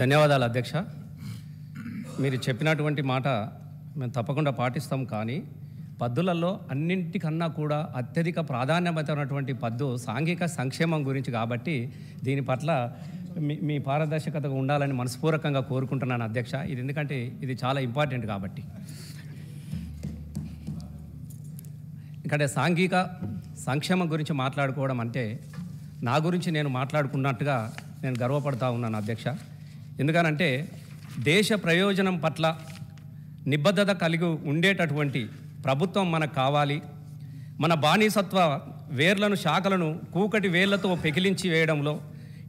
ధన్యవాదాలు అధ్యక్ష మీరు చెప్పినటువంటి మాట మేము తప్పకుండా పాటిస్తాం కానీ పద్దులలో అన్నింటికన్నా కూడా అత్యధిక ప్రాధాన్యత ఉన్నటువంటి పద్దు సాంఘిక సంక్షేమం గురించి కాబట్టి దీని పట్ల మీ మీ పారదర్శకతగా ఉండాలని మనస్పూర్వకంగా కోరుకుంటున్నాను అధ్యక్ష ఇది ఎందుకంటే ఇది చాలా ఇంపార్టెంట్ కాబట్టి ఇక్కడ సాంఘిక సంక్షేమం గురించి మాట్లాడుకోవడం అంటే నా గురించి నేను మాట్లాడుకున్నట్టుగా నేను గర్వపడతా ఉన్నాను అధ్యక్ష ఎందుకనంటే దేశ ప్రయోజనం పట్ల నిబద్ధత కలిగి ఉండేటటువంటి ప్రభుత్వం మనకు కావాలి మన బానిసత్వ వేర్లను శాఖలను కూకటి వేర్లతో పెకిలించి వేయడంలో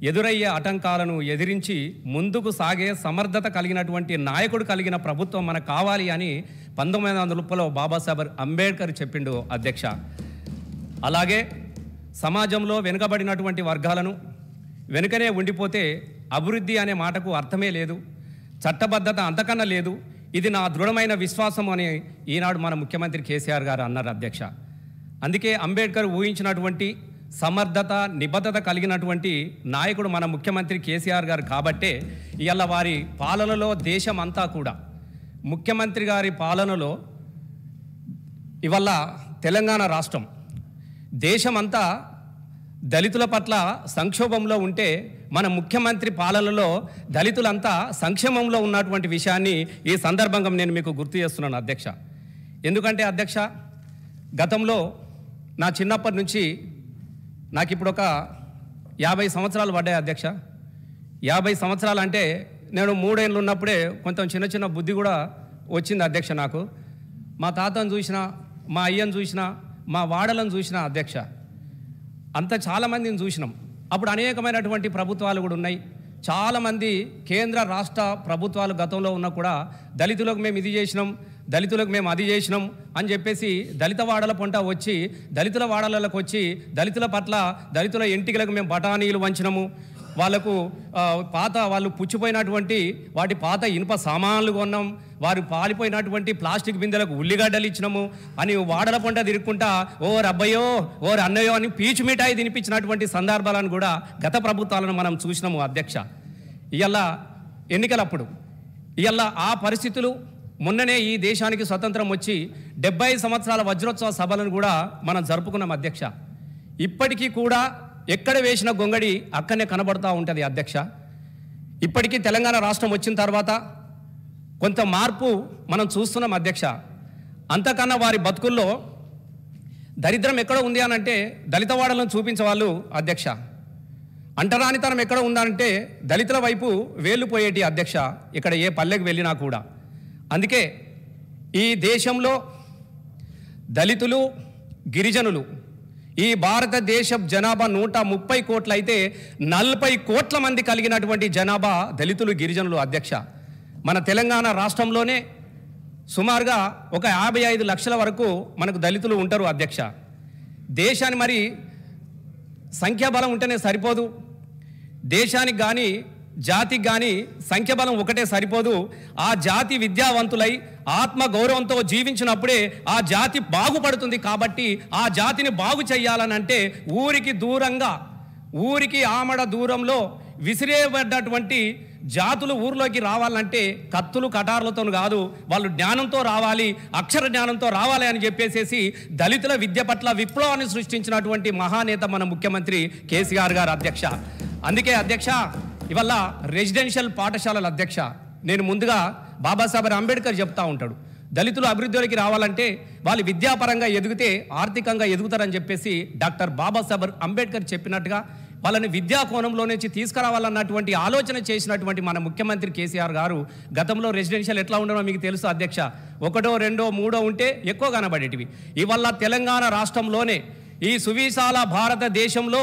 ఎదురయ్యే ఆటంకాలను ఎదిరించి ముందుకు సాగే సమర్థత కలిగినటువంటి నాయకుడు కలిగిన ప్రభుత్వం మనకు కావాలి అని పంతొమ్మిది వందల ముప్పలో బాబాసాహెబ్ అంబేద్కర్ చెప్పిండు అధ్యక్ష అలాగే సమాజంలో వెనుకబడినటువంటి వర్గాలను వెనుకనే ఉండిపోతే అభివృద్ధి అనే మాటకు అర్థమే లేదు చట్టబద్ధత అంతకన్నా లేదు ఇది నా దృఢమైన విశ్వాసం అని ఈనాడు మన ముఖ్యమంత్రి కేసీఆర్ గారు అన్నారు అధ్యక్ష అందుకే అంబేద్కర్ ఊహించినటువంటి సమర్థత నిబద్ధత కలిగినటువంటి నాయకుడు మన ముఖ్యమంత్రి కేసీఆర్ గారు కాబట్టే ఇవాళ వారి పాలనలో దేశం అంతా కూడా ముఖ్యమంత్రి గారి పాలనలో ఇవల్ల తెలంగాణ రాష్ట్రం దేశమంతా దళితుల పట్ల సంక్షోభంలో ఉంటే మన ముఖ్యమంత్రి పాలనలో దళితులంతా సంక్షేమంలో ఉన్నటువంటి విషయాన్ని ఈ సందర్భంగా నేను మీకు గుర్తు చేస్తున్నాను అధ్యక్ష ఎందుకంటే అధ్యక్ష గతంలో నా చిన్నప్పటి నుంచి నాకు ఇప్పుడు ఒక యాభై సంవత్సరాలు పడ్డాయి అధ్యక్ష యాభై సంవత్సరాలు అంటే నేను మూడేళ్ళు ఉన్నప్పుడే కొంచెం చిన్న చిన్న బుద్ధి కూడా వచ్చింది అధ్యక్ష నాకు మా తాతను చూసిన మా అయ్యను చూసిన మా వాడలను చూసిన అధ్యక్ష అంత చాలామందిని చూసినాం అప్పుడు అనేకమైనటువంటి ప్రభుత్వాలు కూడా ఉన్నాయి చాలామంది కేంద్ర రాష్ట్ర ప్రభుత్వాలు గతంలో ఉన్నా కూడా దళితులకు మేము ఇది చేసినాం దళితులకు మేము అది చేసినాం అని చెప్పేసి దళిత వాడల పంట వచ్చి దళితుల వాడలకు వచ్చి దళితుల పట్ల దళితుల ఇంటికలకు మేము బఠానీలు వంచినము వాళ్లకు పాత వాళ్ళు పుచ్చిపోయినటువంటి వాటి పాత ఇనుప సామాన్లు కొన్నాం వారు పాలిపోయినటువంటి ప్లాస్టిక్ బిందెలకు ఉల్లిగడ్డలు ఇచ్చినాము అని వాడల పంట తిరుక్కుంటా ఓ రబ్బయ్యో ఓ అన్నయ్యో అని పీచు మిఠాయి తినిపించినటువంటి సందర్భాలను కూడా గత ప్రభుత్వాలను మనం చూసినాము అధ్యక్ష ఇవాళ ఎన్నికలప్పుడు ఇవాళ ఆ పరిస్థితులు మొన్ననే ఈ దేశానికి స్వతంత్రం వచ్చి డెబ్బై సంవత్సరాల వజ్రోత్సవ సభలను కూడా మనం జరుపుకున్నాం అధ్యక్ష ఇప్పటికీ కూడా ఎక్కడ వేసిన గొంగడి అక్కడనే కనబడుతూ ఉంటుంది అధ్యక్ష ఇప్పటికీ తెలంగాణ రాష్ట్రం వచ్చిన తర్వాత కొంత మార్పు మనం చూస్తున్నాం అధ్యక్ష అంతకన్నా వారి బతుకుల్లో దరిద్రం ఎక్కడ ఉంది అనంటే దళితవాడలను చూపించేవాళ్ళు అధ్యక్ష అంటరానితనం ఎక్కడ ఉందంటే దళితుల వైపు వేలు పోయేటి అధ్యక్ష ఇక్కడ ఏ పల్లెకు వెళ్ళినా కూడా అందుకే ఈ దేశంలో దళితులు గిరిజనులు ఈ భారతదేశ జనాభా నూట ముప్పై కోట్లయితే నలభై కోట్ల మంది కలిగినటువంటి జనాభా దళితులు గిరిజనులు అధ్యక్ష మన తెలంగాణ రాష్ట్రంలోనే సుమారుగా ఒక యాభై ఐదు లక్షల వరకు మనకు దళితులు ఉంటారు అధ్యక్ష దేశాన్ని మరి సంఖ్యాబలం ఉంటేనే సరిపోదు దేశానికి కానీ జాతికి కానీ సంఖ్యాబలం ఒకటే సరిపోదు ఆ జాతి విద్యావంతులై ఆత్మ గౌరవంతో జీవించినప్పుడే ఆ జాతి బాగుపడుతుంది కాబట్టి ఆ జాతిని బాగు చేయాలని అంటే ఊరికి దూరంగా ఊరికి ఆమడ దూరంలో విసిరేయబడ్డటువంటి జాతులు ఊర్లోకి రావాలంటే కత్తులు కటార్లతో కాదు వాళ్ళు జ్ఞానంతో రావాలి అక్షర జ్ఞానంతో రావాలి అని చెప్పేసేసి దళితుల విద్య పట్ల విప్లవాన్ని సృష్టించినటువంటి మహానేత మన ముఖ్యమంత్రి కేసీఆర్ గారు అధ్యక్ష అందుకే అధ్యక్ష ఇవల్ల రెసిడెన్షియల్ పాఠశాలల అధ్యక్ష నేను ముందుగా బాబాసాహెబ్ అంబేద్కర్ చెప్తా ఉంటాడు దళితులు అభివృద్ధిలోకి రావాలంటే వాళ్ళు విద్యాపరంగా ఎదిగితే ఆర్థికంగా ఎదుగుతారని చెప్పేసి డాక్టర్ బాబాసాహెబ్ అంబేద్కర్ చెప్పినట్టుగా వాళ్ళని విద్యా కోణంలో నుంచి తీసుకురావాలన్నటువంటి ఆలోచన చేసినటువంటి మన ముఖ్యమంత్రి కేసీఆర్ గారు గతంలో రెసిడెన్షియల్ ఎట్లా ఉండడో మీకు తెలుసు అధ్యక్ష ఒకటో రెండో మూడో ఉంటే ఎక్కువ కనబడేటివి ఇవల్ల తెలంగాణ రాష్ట్రంలోనే ఈ సువిశాల భారతదేశంలో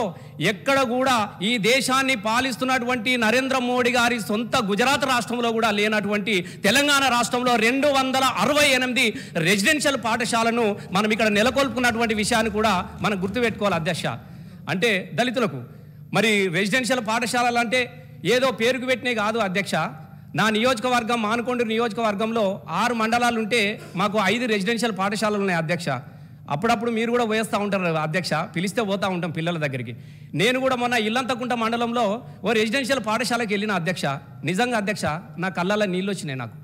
ఎక్కడ కూడా ఈ దేశాన్ని పాలిస్తున్నటువంటి నరేంద్ర మోడీ గారి సొంత గుజరాత్ రాష్ట్రంలో కూడా లేనటువంటి తెలంగాణ రాష్ట్రంలో రెండు వందల అరవై ఎనిమిది రెసిడెన్షియల్ పాఠశాలను మనం ఇక్కడ నెలకొల్పుకున్నటువంటి విషయాన్ని కూడా మనం గుర్తుపెట్టుకోవాలి అధ్యక్ష అంటే దళితులకు మరి రెసిడెన్షియల్ పాఠశాలలు అంటే ఏదో పేరుకు పెట్టినవి కాదు అధ్యక్ష నా నియోజకవర్గం మానుకోండి నియోజకవర్గంలో ఆరు మండలాలు ఉంటే మాకు ఐదు రెసిడెన్షియల్ పాఠశాలలు ఉన్నాయి అధ్యక్ష అప్పుడప్పుడు మీరు కూడా పోయేస్తూ ఉంటారు అధ్యక్ష పిలిస్తే పోతూ ఉంటాం పిల్లల దగ్గరికి నేను కూడా మొన్న ఇల్లంతకుంట మండలంలో ఓ రెసిడెన్షియల్ పాఠశాలకు వెళ్ళిన అధ్యక్ష నిజంగా అధ్యక్ష నా కళ్ళల్లో నీళ్ళు వచ్చినాయి నాకు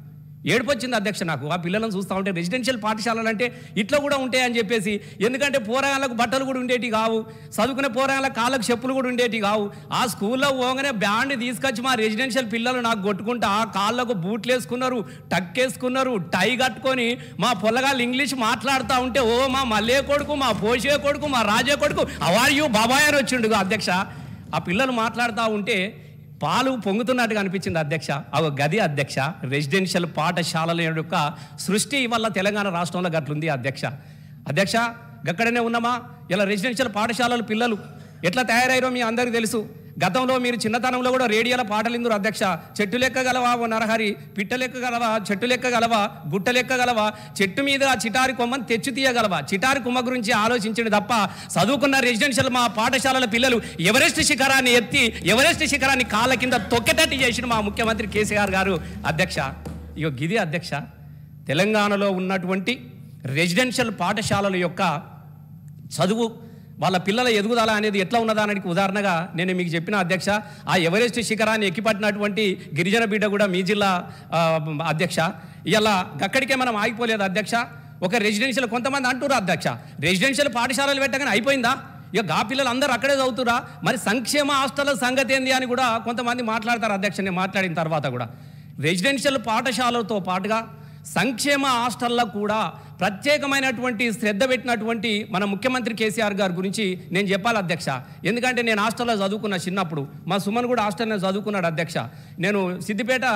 ఏడుపొచ్చింది అధ్యక్ష నాకు ఆ పిల్లలను చూస్తూ ఉంటే రెసిడెన్షియల్ పాఠశాలలు అంటే ఇట్లా కూడా ఉంటాయని చెప్పేసి ఎందుకంటే పోరాయాలకు బట్టలు కూడా ఉండేటి కావు చదువుకునే పోరాయాల కాళ్ళకు చెప్పులు కూడా ఉండేటి కావు ఆ స్కూల్లో పోగానే బ్యాండ్ తీసుకొచ్చి మా రెసిడెన్షియల్ పిల్లలు నాకు కొట్టుకుంటే ఆ కాళ్ళకు బూట్లు వేసుకున్నారు టక్ వేసుకున్నారు టై కట్టుకొని మా పొలగాలు ఇంగ్లీష్ మాట్లాడుతూ ఉంటే ఓ మా మల్లే కొడుకు మా పోషే కొడుకు మా రాజే కొడుకు అవార్యూ బాబాయ్ అని వచ్చిండు అధ్యక్ష ఆ పిల్లలు మాట్లాడుతూ ఉంటే పాలు పొంగుతున్నట్టుగా అనిపించింది అధ్యక్ష అవ గది అధ్యక్ష రెసిడెన్షియల్ పాఠశాలల యొక్క సృష్టి వల్ల తెలంగాణ రాష్ట్రంలో గట్లుంది అధ్యక్ష అధ్యక్ష గక్కడనే ఉన్నామా ఇలా రెసిడెన్షియల్ పాఠశాలలు పిల్లలు ఎట్లా తయారయ్యారో మీ అందరికీ తెలుసు గతంలో మీరు చిన్నతనంలో కూడా రేడియోల పాటలిందురు అధ్యక్ష చెట్టు లెక్క గలవా ఓ నరహరి పిట్ట లెక్క గలవా చెట్టు లెక్క గలవా గుట్ట లెక్క గలవా చెట్టు మీద ఆ చిటారి కొమ్మని తెచ్చు తీయగలవా చిటారి కొమ్మ గురించి ఆలోచించండి తప్ప చదువుకున్న రెసిడెన్షియల్ మా పాఠశాలల పిల్లలు ఎవరెస్ట్ శిఖరాన్ని ఎత్తి ఎవరెస్ట్ శిఖరాన్ని కాళ్ళ కింద తొక్కెటట్టు చేసిన మా ముఖ్యమంత్రి కేసీఆర్ గారు అధ్యక్ష ఇక గిది అధ్యక్ష తెలంగాణలో ఉన్నటువంటి రెసిడెన్షియల్ పాఠశాలల యొక్క చదువు వాళ్ళ పిల్లల ఎదుగుదల అనేది ఎట్లా ఉన్నదానికి ఉదాహరణగా నేను మీకు చెప్పిన అధ్యక్ష ఆ ఎవరెస్ట్ శిఖరాన్ని ఎక్కిపట్టినటువంటి గిరిజన బిడ్డ కూడా మీ జిల్లా అధ్యక్ష ఇలా అక్కడికే మనం ఆగిపోలేదు అధ్యక్ష ఒక రెసిడెన్షియల్ కొంతమంది అంటురా అధ్యక్ష రెసిడెన్షియల్ పాఠశాలలు పెట్టగానే అయిపోయిందా ఇక గా పిల్లలు అందరూ అక్కడే చదువుతురా మరి సంక్షేమ హాస్టల్ సంగతి ఏంది అని కూడా కొంతమంది మాట్లాడతారు అధ్యక్ష నేను మాట్లాడిన తర్వాత కూడా రెసిడెన్షియల్ పాఠశాలతో పాటుగా సంక్షేమ హాస్టల్లో కూడా ప్రత్యేకమైనటువంటి శ్రద్ధ పెట్టినటువంటి మన ముఖ్యమంత్రి కేసీఆర్ గారి గురించి నేను చెప్పాలి అధ్యక్ష ఎందుకంటే నేను హాస్టల్లో చదువుకున్న చిన్నప్పుడు మా సుమన్ కూడా హాస్టల్లో చదువుకున్నాడు అధ్యక్ష నేను సిద్దిపేట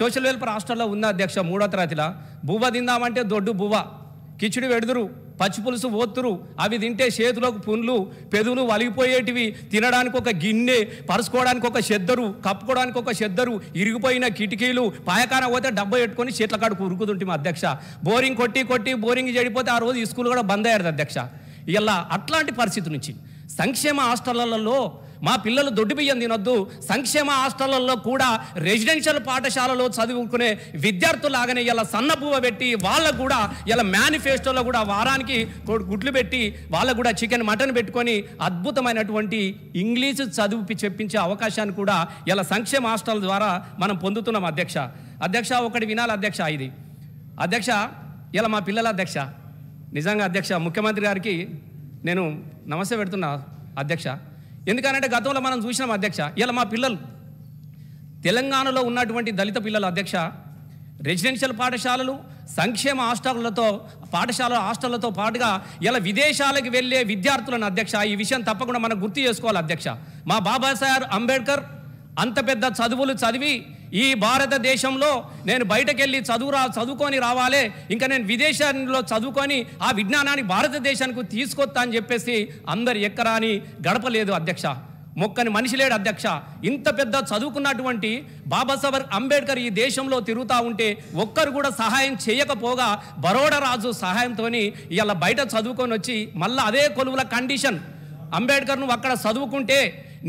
సోషల్ వెల్ఫేర్ హాస్టల్లో ఉన్న అధ్యక్ష మూడో తరగతిలో బువ్వ తిందామంటే దొడ్డు బువ్వ కిచిడి వెడుదురు పచ్చి పులుసు ఓత్తురు అవి తింటే చేతులకు పుండ్లు పెదువులు వలిగిపోయేటివి తినడానికి ఒక గిన్నె పరుచుకోవడానికి ఒక చెద్దరు కప్పుకోవడానికి ఒక చెద్దరు ఇరిగిపోయిన కిటికీలు పాయకాన పోతే డబ్బా పెట్టుకొని చెట్ల కాడు కురుకుతుంటే మా అధ్యక్ష బోరింగ్ కొట్టి కొట్టి బోరింగ్ చెడిపోతే ఆ రోజు ఈ స్కూల్ కూడా బంద్ అయ్యారు అధ్యక్ష ఇలా అట్లాంటి పరిస్థితి నుంచి సంక్షేమ హాస్టళ్లలో మా పిల్లలు దొడ్డు బియ్యం తినొద్దు సంక్షేమ హాస్టళ్లలో కూడా రెసిడెన్షియల్ పాఠశాలలో చదువుకునే విద్యార్థులాగానే ఇలా సన్నబువ పెట్టి వాళ్ళకు కూడా ఇలా మేనిఫెస్టోలో కూడా వారానికి గుడ్లు పెట్టి వాళ్ళకు కూడా చికెన్ మటన్ పెట్టుకొని అద్భుతమైనటువంటి ఇంగ్లీషు చదువు చెప్పించే అవకాశాన్ని కూడా ఇలా సంక్షేమ హాస్టల్ ద్వారా మనం పొందుతున్నాం అధ్యక్ష అధ్యక్ష ఒకటి వినాలి అధ్యక్ష ఇది అధ్యక్ష ఇలా మా పిల్లల అధ్యక్ష నిజంగా అధ్యక్ష ముఖ్యమంత్రి గారికి నేను నమస్తే పెడుతున్నా అధ్యక్ష ఎందుకనంటే గతంలో మనం చూసినాం అధ్యక్ష ఇలా మా పిల్లలు తెలంగాణలో ఉన్నటువంటి దళిత పిల్లల అధ్యక్ష రెసిడెన్షియల్ పాఠశాలలు సంక్షేమ హాస్టళ్లతో పాఠశాల హాస్టళ్లతో పాటుగా ఇలా విదేశాలకు వెళ్ళే విద్యార్థులను అధ్యక్ష ఈ విషయం తప్పకుండా మనం గుర్తు చేసుకోవాలి అధ్యక్ష మా బాబాసాహెబ్ అంబేద్కర్ అంత పెద్ద చదువులు చదివి ఈ భారతదేశంలో నేను బయటకెళ్ళి చదువు రా చదువుకొని రావాలి ఇంకా నేను విదేశాల్లో చదువుకొని ఆ విజ్ఞానాన్ని భారతదేశానికి తీసుకొస్తా అని చెప్పేసి అందరు ఎక్కరాని గడపలేదు అధ్యక్ష మొక్కని మనిషి లేడు అధ్యక్ష ఇంత పెద్ద చదువుకున్నటువంటి బాబాసాహెబ్ అంబేద్కర్ ఈ దేశంలో తిరుగుతూ ఉంటే ఒక్కరు కూడా సహాయం చేయకపోగా బరోడరాజు రాజు సహాయంతో ఇలా బయట చదువుకొని వచ్చి మళ్ళీ అదే కొలువుల కండిషన్ అంబేద్కర్ నువ్వు అక్కడ చదువుకుంటే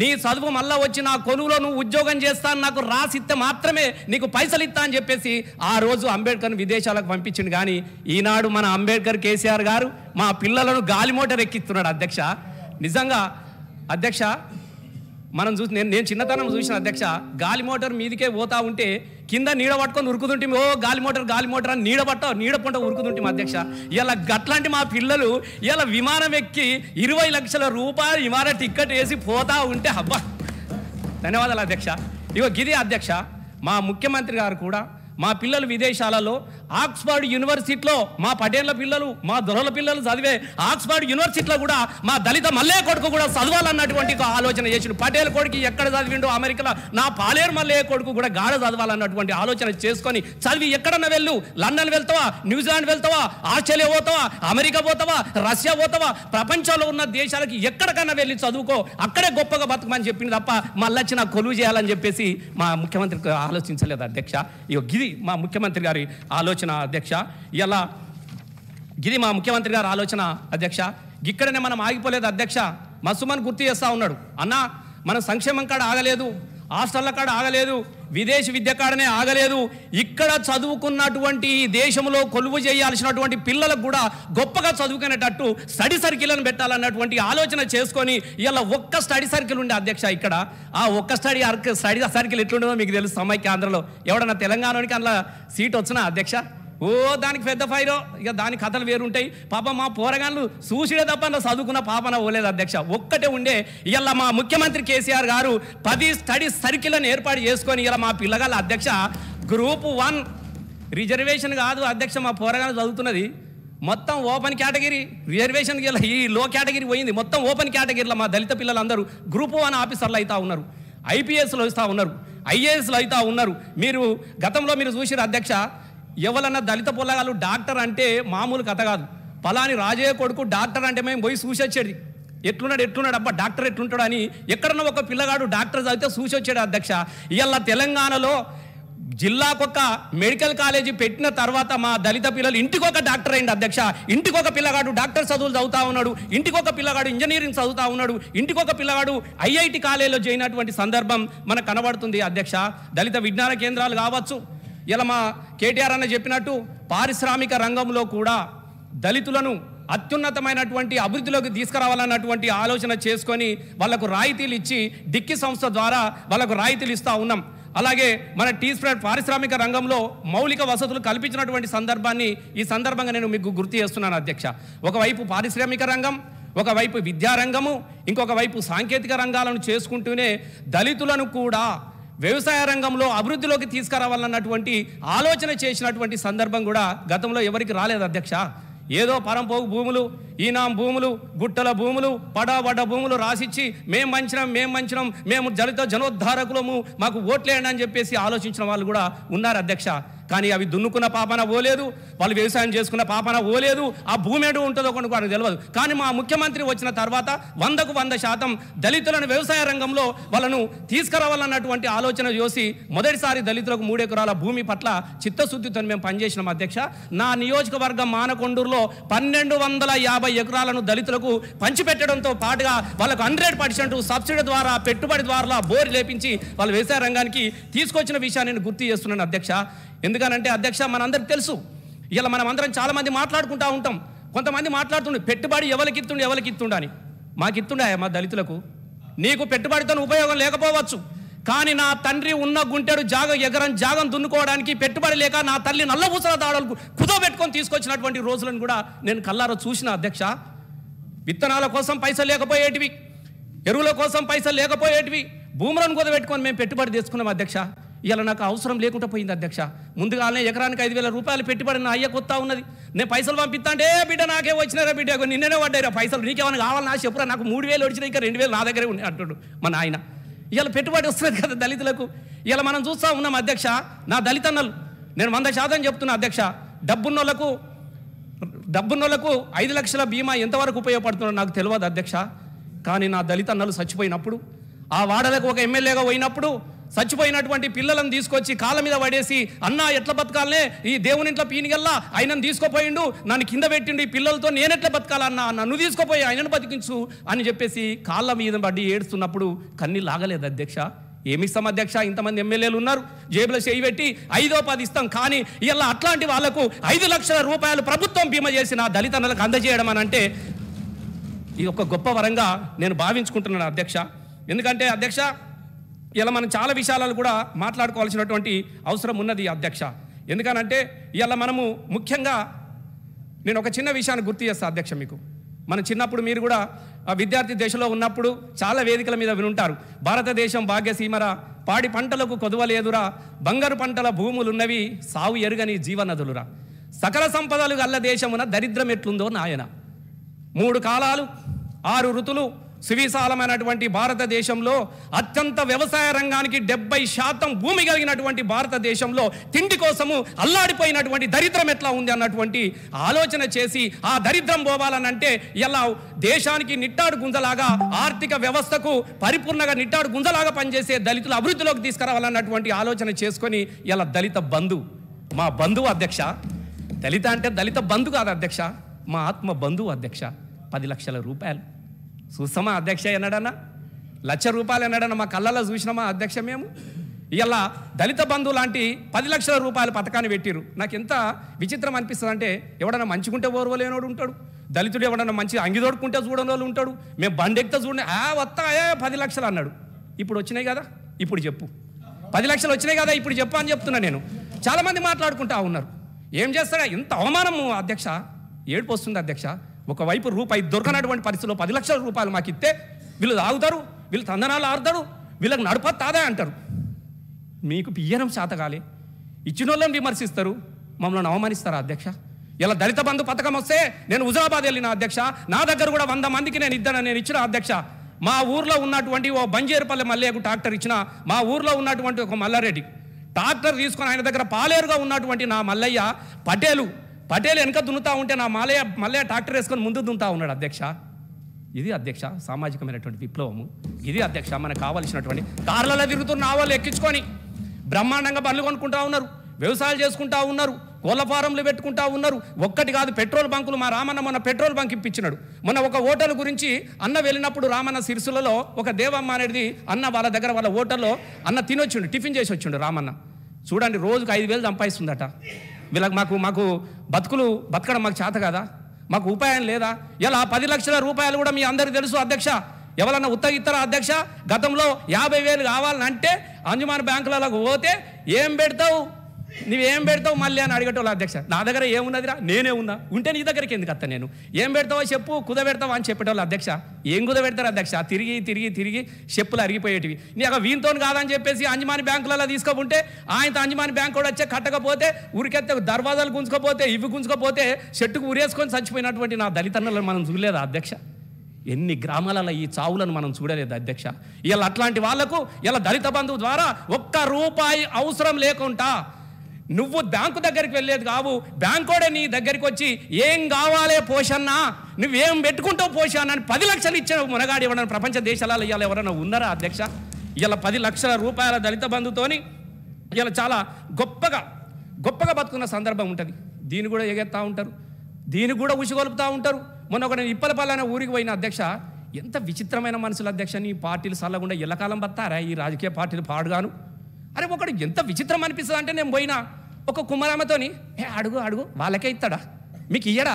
నీ చదువు మళ్ళా వచ్చి నా కొలువులో నువ్వు ఉద్యోగం చేస్తాను నాకు రాసిస్తే మాత్రమే నీకు పైసలు ఇస్తా అని చెప్పేసి ఆ రోజు అంబేద్కర్ను విదేశాలకు పంపించిండు కానీ ఈనాడు మన అంబేద్కర్ కేసీఆర్ గారు మా పిల్లలను గాలిమోటర్ ఎక్కిస్తున్నాడు అధ్యక్ష నిజంగా అధ్యక్ష మనం చూసి నేను నేను చిన్నతనం చూసిన అధ్యక్ష గాలి మోటార్ మీదికే పోతా ఉంటే కింద నీడ పట్టుకొని ఉరుకుతుంటే ఓ గాలి మోటార్ గాలి మోటార్ అని నీడ పట్ట నీడ పంట ఉరుకుతుంటే అధ్యక్ష ఇలా గట్లాంటి మా పిల్లలు ఇలా విమానం ఎక్కి ఇరవై లక్షల రూపాయలు విమాన టిక్కెట్ వేసి పోతా ఉంటే అబ్బా ధన్యవాదాలు అధ్యక్ష ఇగో గిది అధ్యక్ష మా ముఖ్యమంత్రి గారు కూడా మా పిల్లలు విదేశాలలో ఆక్స్ఫర్డ్ యూనివర్సిటీలో మా పటేళ్ల పిల్లలు మా దొరల పిల్లలు చదివే ఆక్స్ఫర్డ్ యూనివర్సిటీలో కూడా మా దళిత మల్లే కొడుకు కూడా చదవాలన్నటువంటి ఆలోచన చేసిండు పటేల్ కొడుకు ఎక్కడ చదివిండు అమెరికాలో నా పాలేరు మల్లయ్య కొడుకు కూడా గాఢ చదవాలన్నటువంటి ఆలోచన చేసుకొని చదివి ఎక్కడన్నా వెళ్ళు లండన్ వెళ్తావా న్యూజిలాండ్ వెళ్తావా ఆస్ట్రేలియా పోతావా అమెరికా పోతావా రష్యా పోతావా ప్రపంచంలో ఉన్న దేశాలకి ఎక్కడికన్నా వెళ్ళి చదువుకో అక్కడే గొప్పగా బతకమని చెప్పింది తప్ప మళ్ళొచ్చి నా కొలువు చేయాలని చెప్పేసి మా ముఖ్యమంత్రి ఆలోచించలేదు అధ్యక్ష ఇది మా ముఖ్యమంత్రి గారి ఆలోచన ఆలోచన అధ్యక్ష ఇలా ఇది మా ముఖ్యమంత్రి గారు ఆలోచన అధ్యక్ష ఇక్కడనే మనం ఆగిపోలేదు అధ్యక్ష మసుమని గుర్తు చేస్తూ ఉన్నాడు అన్న మన సంక్షేమం కాడ ఆగలేదు హాస్టళ్ళ కాడ ఆగలేదు విదేశీ విద్య కాడనే ఆగలేదు ఇక్కడ చదువుకున్నటువంటి దేశంలో కొలువు చేయాల్సినటువంటి పిల్లలకు కూడా గొప్పగా చదువుకునేటట్టు స్టడీ సర్కిల్ని పెట్టాలన్నటువంటి ఆలోచన చేసుకొని ఇలా ఒక్క స్టడీ సర్కిల్ ఉండే అధ్యక్ష ఇక్కడ ఆ ఒక్క స్టడీ స్టడీ సర్కిల్ ఎట్లుండదో మీకు తెలుసు సమైక్య ఆంధ్రలో ఎవడన్నా తెలంగాణకి అందులో సీట్ వచ్చినా అధ్యక్ష ఓ దానికి పెద్ద ఫైరో ఇక దాని కథలు వేరుంటాయి పాప మా పోరగాళ్ళు చూసిడే తప్ప చదువుకున్న పాపన ఓలేదు అధ్యక్ష ఒక్కటే ఉండే ఇలా మా ముఖ్యమంత్రి కేసీఆర్ గారు పది స్టడీ సర్కిల్ని ఏర్పాటు చేసుకొని ఇలా మా పిల్లగాళ్ళ అధ్యక్ష గ్రూప్ వన్ రిజర్వేషన్ కాదు అధ్యక్ష మా పోరగాళ్ళు చదువుతున్నది మొత్తం ఓపెన్ కేటగిరీ రిజర్వేషన్ ఈ లో కేటగిరీ పోయింది మొత్తం ఓపెన్ కేటగిరీలో మా దళిత పిల్లలందరూ గ్రూప్ వన్ ఆఫీసర్లు అయితే ఉన్నారు ఐపీఎస్లు వస్తూ ఉన్నారు ఐఏఎస్లు అయితే ఉన్నారు మీరు గతంలో మీరు చూసిన అధ్యక్ష ఎవరన్నా దళిత పొలగాలు డాక్టర్ అంటే మామూలు కథ కాదు పలాని రాజయ్య కొడుకు డాక్టర్ అంటే మేము పోయి వచ్చేది ఎట్లున్నాడు ఎట్లున్నాడు అబ్బా డాక్టర్ ఎట్లుంటాడు అని ఎక్కడన్నా ఒక పిల్లగాడు డాక్టర్ చదివితే వచ్చాడు అధ్యక్ష ఇవాళ తెలంగాణలో జిల్లాకొక మెడికల్ కాలేజీ పెట్టిన తర్వాత మా దళిత పిల్లలు ఇంటికొక డాక్టర్ అయింది అధ్యక్ష ఇంటికొక పిల్లగాడు డాక్టర్ చదువులు చదువుతా ఉన్నాడు ఇంటికొక పిల్లగాడు ఇంజనీరింగ్ చదువుతా ఉన్నాడు ఇంటికొక పిల్లగాడు ఐఐటి కాలేజీలో చేయనటువంటి సందర్భం మనకు కనబడుతుంది అధ్యక్ష దళిత విజ్ఞాన కేంద్రాలు కావచ్చు ఇలా మా కేటీఆర్ అన్న చెప్పినట్టు పారిశ్రామిక రంగంలో కూడా దళితులను అత్యున్నతమైనటువంటి అభివృద్ధిలోకి తీసుకురావాలన్నటువంటి ఆలోచన చేసుకొని వాళ్లకు రాయితీలు ఇచ్చి డిక్కి సంస్థ ద్వారా వాళ్లకు రాయితీలు ఇస్తూ ఉన్నాం అలాగే మన టీ స్ప్రెడ్ పారిశ్రామిక రంగంలో మౌలిక వసతులు కల్పించినటువంటి సందర్భాన్ని ఈ సందర్భంగా నేను మీకు గుర్తు చేస్తున్నాను అధ్యక్ష ఒకవైపు పారిశ్రామిక రంగం ఒకవైపు విద్యారంగము ఇంకొక వైపు సాంకేతిక రంగాలను చేసుకుంటూనే దళితులను కూడా వ్యవసాయ రంగంలో అభివృద్ధిలోకి తీసుకురావాలన్నటువంటి ఆలోచన చేసినటువంటి సందర్భం కూడా గతంలో ఎవరికి రాలేదు అధ్యక్ష ఏదో పరంపోగు భూములు ఈనాం భూములు గుట్టల భూములు పడాబడ్డ భూములు రాసిచ్చి మేం మంచినాం మేం మంచినాం మేము దళిత జనోద్ధారకులము మాకు ఓట్లేయండి అని చెప్పేసి ఆలోచించిన వాళ్ళు కూడా ఉన్నారు అధ్యక్ష కానీ అవి దున్నుకున్న పాపన ఓలేదు వాళ్ళు వ్యవసాయం చేసుకున్న పాపన ఓలేదు ఆ భూమి ఏడు ఉంటుందో కొనుక్కోవడం తెలియదు కానీ మా ముఖ్యమంత్రి వచ్చిన తర్వాత వందకు వంద శాతం దళితులను వ్యవసాయ రంగంలో వాళ్ళను తీసుకురావాలన్నటువంటి ఆలోచన చూసి మొదటిసారి దళితులకు మూడు ఎకరాల భూమి పట్ల చిత్తశుద్ధితో మేము పనిచేసినాం అధ్యక్ష నా నియోజకవర్గం మానకొండూరులో పన్నెండు వందల యాభై యాభై ఎకరాలను దళితులకు పంచిపెట్టడంతో పాటుగా వాళ్ళకు హండ్రెడ్ పర్సెంట్ సబ్సిడీ ద్వారా పెట్టుబడి ద్వారా బోర్ లేపించి వాళ్ళు వ్యవసాయ రంగానికి తీసుకొచ్చిన విషయాన్ని నేను గుర్తు చేస్తున్నాను అధ్యక్ష ఎందుకనంటే అధ్యక్ష మనందరికి తెలుసు ఇలా మనం అందరం చాలామంది మాట్లాడుకుంటా ఉంటాం కొంతమంది మాట్లాడుతుండే పెట్టుబడి ఎవరికి ఇస్తుండే ఎవరికి ఇస్తుండని మాకు ఇస్తుండే మా దళితులకు నీకు పెట్టుబడితో ఉపయోగం లేకపోవచ్చు కానీ నా తండ్రి ఉన్న గుంటెడు జాగ ఎగరం జాగం దున్నుకోవడానికి పెట్టుబడి లేక నా తల్లి నల్లబూసల దాడలు పెట్టుకొని తీసుకొచ్చినటువంటి రోజులను కూడా నేను కల్లారో చూసిన అధ్యక్ష విత్తనాల కోసం పైసలు లేకపోయేటివి ఎరువుల కోసం పైసలు లేకపోయేటివి భూములను పెట్టుకొని మేము పెట్టుబడి తీసుకున్నాం అధ్యక్ష ఇలా నాకు అవసరం లేకుండా పోయింది అధ్యక్ష ముందుగానే ఎకరానికి ఐదు వేల రూపాయలు పెట్టుబడి నా అయ్య కొత్త ఉన్నది నేను పైసలు పంపిస్తాంటే బిడ్డ నాకే వచ్చినారా బిడ్డ నిన్ననే పడ్డారా పైసలు నీకేమైనా కావాలని ఆశ చెప్పురా నాకు మూడు వేలు వచ్చినాయి ఇంకా రెండు వేలు నా దగ్గరే ఉన్నాయి అంటాడు మా నాయన ఇవాళ పెట్టుబడి వస్తున్నది కదా దళితులకు ఇలా మనం చూస్తూ ఉన్నాం అధ్యక్ష నా దళితన్నలు నేను వంద శాతం చెప్తున్నా అధ్యక్ష డబ్బున్నోళ్లకు డబ్బున్నోళ్లకు ఐదు లక్షల బీమా ఎంతవరకు ఉపయోగపడుతుందో నాకు తెలియదు అధ్యక్ష కానీ నా దళితన్నలు చచ్చిపోయినప్పుడు ఆ వాడలకు ఒక ఎమ్మెల్యేగా పోయినప్పుడు చచ్చిపోయినటువంటి పిల్లలను తీసుకొచ్చి కాళ్ళ మీద పడేసి అన్న ఎట్లా బతకాలనే ఈ దేవుని ఇంట్లో పీనిగల్లా ఆయనను తీసుకుపోయిండు నన్ను కింద పెట్టిండు ఈ పిల్లలతో నేనెట్లా బతకాలన్నా నన్ను తీసుకుపోయి ఆయనను బతికించు అని చెప్పేసి కాళ్ళ మీద పడి ఏడుస్తున్నప్పుడు కన్నీ లాగలేదు అధ్యక్ష ఏమి ఇస్తాం అధ్యక్ష ఇంతమంది ఎమ్మెల్యేలు ఉన్నారు జేబులో చేయి పెట్టి ఐదో పది ఇస్తాం కానీ ఇలా అట్లాంటి వాళ్లకు ఐదు లక్షల రూపాయలు ప్రభుత్వం బీమా చేసిన దళితనలకు అందజేయడం అని అంటే ఇది ఒక గొప్ప వరంగా నేను భావించుకుంటున్నాను అధ్యక్ష ఎందుకంటే అధ్యక్ష ఇలా మనం చాలా విషయాలను కూడా మాట్లాడుకోవాల్సినటువంటి అవసరం ఉన్నది అధ్యక్ష ఎందుకనంటే ఇలా మనము ముఖ్యంగా నేను ఒక చిన్న విషయాన్ని గుర్తు చేస్తాను అధ్యక్ష మీకు మన చిన్నప్పుడు మీరు కూడా విద్యార్థి దశలో ఉన్నప్పుడు చాలా వేదికల మీద వినుంటారు భారతదేశం భాగ్యసీమరా పాడి పంటలకు కొదవలేదురా బంగారు పంటల భూములున్నవి సావు ఎరుగని జీవనదులురా సకల సంపదలు గల్ల దేశమున దరిద్రం ఎట్లుందో నాయన మూడు కాలాలు ఆరు ఋతులు సువిశాలమైనటువంటి భారతదేశంలో అత్యంత వ్యవసాయ రంగానికి డెబ్బై శాతం భూమి కలిగినటువంటి భారతదేశంలో తిండి కోసము అల్లాడిపోయినటువంటి దరిద్రం ఎట్లా ఉంది అన్నటువంటి ఆలోచన చేసి ఆ దరిద్రం పోవాలనంటే ఇలా దేశానికి నిట్టాడు గుంజలాగా ఆర్థిక వ్యవస్థకు పరిపూర్ణంగా నిట్టాడు గుంజలాగా పనిచేసే దళితులు అభివృద్ధిలోకి తీసుకురావాలన్నటువంటి ఆలోచన చేసుకొని ఇలా దళిత బంధు మా బంధువు అధ్యక్ష దళిత అంటే దళిత బంధు కాదు అధ్యక్ష మా ఆత్మ బంధువు అధ్యక్ష పది లక్షల రూపాయలు చూస్తామా అధ్యక్ష ఎన్నడన్నా లక్ష రూపాయలు ఎన్నడన్నా మా కళ్ళల్లో చూసినామా అధ్యక్ష మేము ఇలా దళిత బంధు లాంటి పది లక్షల రూపాయల పథకాన్ని పెట్టిరు నాకు ఎంత విచిత్రం అనిపిస్తుంది అంటే ఎవడన్నా మంచిగుంటే ఓర్వలేనోడు ఉంటాడు దళితుడు ఎవడన్నా మంచి అంగిదోడుకుంటే చూడని వాళ్ళు ఉంటాడు మేము బండెక్కితే చూడండి ఆ ఆయా పది లక్షలు అన్నాడు ఇప్పుడు వచ్చినాయి కదా ఇప్పుడు చెప్పు పది లక్షలు వచ్చినాయి కదా ఇప్పుడు చెప్పు అని చెప్తున్నా నేను చాలామంది మాట్లాడుకుంటా ఉన్నారు ఏం చేస్తాడా ఇంత అవమానము అధ్యక్ష ఏడుపు వస్తుంది అధ్యక్ష ఒకవైపు రూపాయి దొరకనటువంటి పరిస్థితిలో పది లక్షల రూపాయలు మాకు ఇస్తే వీళ్ళు తాగుతారు వీళ్ళు తందనాలు ఆడతారు వీళ్ళకి నడప తాదా అంటారు మీకు పియ్యనం శాతగాలి ఇచ్చిన వాళ్ళని విమర్శిస్తారు మమ్మల్ని అవమానిస్తారా అధ్యక్ష ఇలా దళిత బంధు పథకం వస్తే నేను హుజరాబాద్ వెళ్ళిన అధ్యక్ష నా దగ్గర కూడా వంద మందికి నేను ఇద్దాను నేను ఇచ్చిన అధ్యక్ష మా ఊర్లో ఉన్నటువంటి ఓ బంజేరుపల్లి మల్లయ్యకు ట్రాక్టర్ ఇచ్చిన మా ఊర్లో ఉన్నటువంటి ఒక మల్లారెడ్డి ట్రాక్టర్ తీసుకొని ఆయన దగ్గర పాలేరుగా ఉన్నటువంటి నా మల్లయ్య పటేలు పటేల్ వెనక దున్నుతా ఉంటే నా మాలయ్య మల్లయ్య ట్రాక్టర్ వేసుకొని ముందు దున్నుతా ఉన్నాడు అధ్యక్ష ఇది అధ్యక్ష సామాజికమైనటువంటి విప్లవము ఇది అధ్యక్ష మనకు కావాల్సినటువంటి కార్లలో తిరుగుతున్న ఆవాళ్ళు ఎక్కించుకొని బ్రహ్మాండంగా బండ్లు కొనుక్కుంటా ఉన్నారు వ్యవసాయాలు చేసుకుంటా ఉన్నారు కోళ్ళ ఫారంలు పెట్టుకుంటా ఉన్నారు ఒక్కటి కాదు పెట్రోల్ బంకులు మా రామన్న మొన్న పెట్రోల్ బంక్ ఇప్పించినాడు మొన్న ఒక హోటల్ గురించి అన్న వెళ్ళినప్పుడు రామన్న సిరిసులలో ఒక దేవమ్మ అనేది అన్న వాళ్ళ దగ్గర వాళ్ళ హోటల్లో అన్న తినొచ్చిండు టిఫిన్ చేసి వచ్చిండు రామన్న చూడండి రోజుకు ఐదు వేలు సంపాదిస్తుందట వీళ్ళకి మాకు మాకు బతుకులు బతకడం మాకు చేత కదా మాకు ఉపాయం లేదా ఇలా పది లక్షల రూపాయలు కూడా మీ అందరికీ తెలుసు అధ్యక్ష ఎవరన్నా ఉత్తగ అధ్యక్ష గతంలో యాభై వేలు కావాలంటే అంజుమాన్ బ్యాంకులలో పోతే ఏం పెడతావు నువ్వేం పెడతావు మళ్ళీ అని అడిగేటోళ్ళు అధ్యక్ష నా దగ్గర ఏమున్నదిరా నేనే ఉన్నా ఉంటే నీ దగ్గరికి ఎందుకు అత్త నేను ఏం పెడతావో చెప్పు కుద పెడతావు అని చెప్పేటోళ్ళు అధ్యక్ష ఏం కుద పెడతారు అధ్యక్ష తిరిగి తిరిగి తిరిగి చెప్పులు అరిగిపోయేటివి నీకు వీంతో కాదని చెప్పేసి అంజమాని బ్యాంకులలో తీసుకోకుంటే ఆయనతో అంజమాని బ్యాంకు కూడా వచ్చే కట్టకపోతే ఉరికెత్త దర్వాజాలు గుంజుకపోతే ఇవి గుంజుకపోతే చెట్టుకు ఉరేసుకొని చచ్చిపోయినటువంటి నా దళితన్నులను మనం చూడలేదు అధ్యక్ష ఎన్ని గ్రామాలలో ఈ చావులను మనం చూడలేదు అధ్యక్ష ఇలా అట్లాంటి వాళ్లకు ఇలా దళిత బంధువు ద్వారా ఒక్క రూపాయి అవసరం లేకుండా నువ్వు బ్యాంకు దగ్గరికి వెళ్ళేది కావు బ్యాంకోడే నీ దగ్గరికి వచ్చి ఏం కావాలే పోషన్నా నువ్వేం పెట్టుకుంటావు పోషాన్న అని పది లక్షలు ఇచ్చిన మునగాడు ఇవ్వడం ప్రపంచ దేశాలలో ఇవాళ ఎవరైనా ఉన్నారా అధ్యక్ష ఇలా పది లక్షల రూపాయల దళిత బంధుతోని ఇలా చాలా గొప్పగా గొప్పగా బతుకున్న సందర్భం ఉంటుంది దీన్ని కూడా ఎగేత్తా ఉంటారు దీన్ని కూడా ఉసిగొలుపుతూ ఉంటారు మొన్న ఒక నేను ఇప్పలపల్లి ఊరికి పోయిన అధ్యక్ష ఎంత విచిత్రమైన మనుషులు అధ్యక్ష నీ పార్టీలు సల్లగుండా కాలం బత్తారా ఈ రాజకీయ పార్టీలు పాడుగాను అరే ఒకడు ఎంత విచిత్రం అనిపిస్తుంది అంటే నేను పోయినా ఒక కుమ్మరామతోని ఏ అడుగు అడుగు వాళ్ళకే ఇస్తాడా మీకు ఇయ్యడా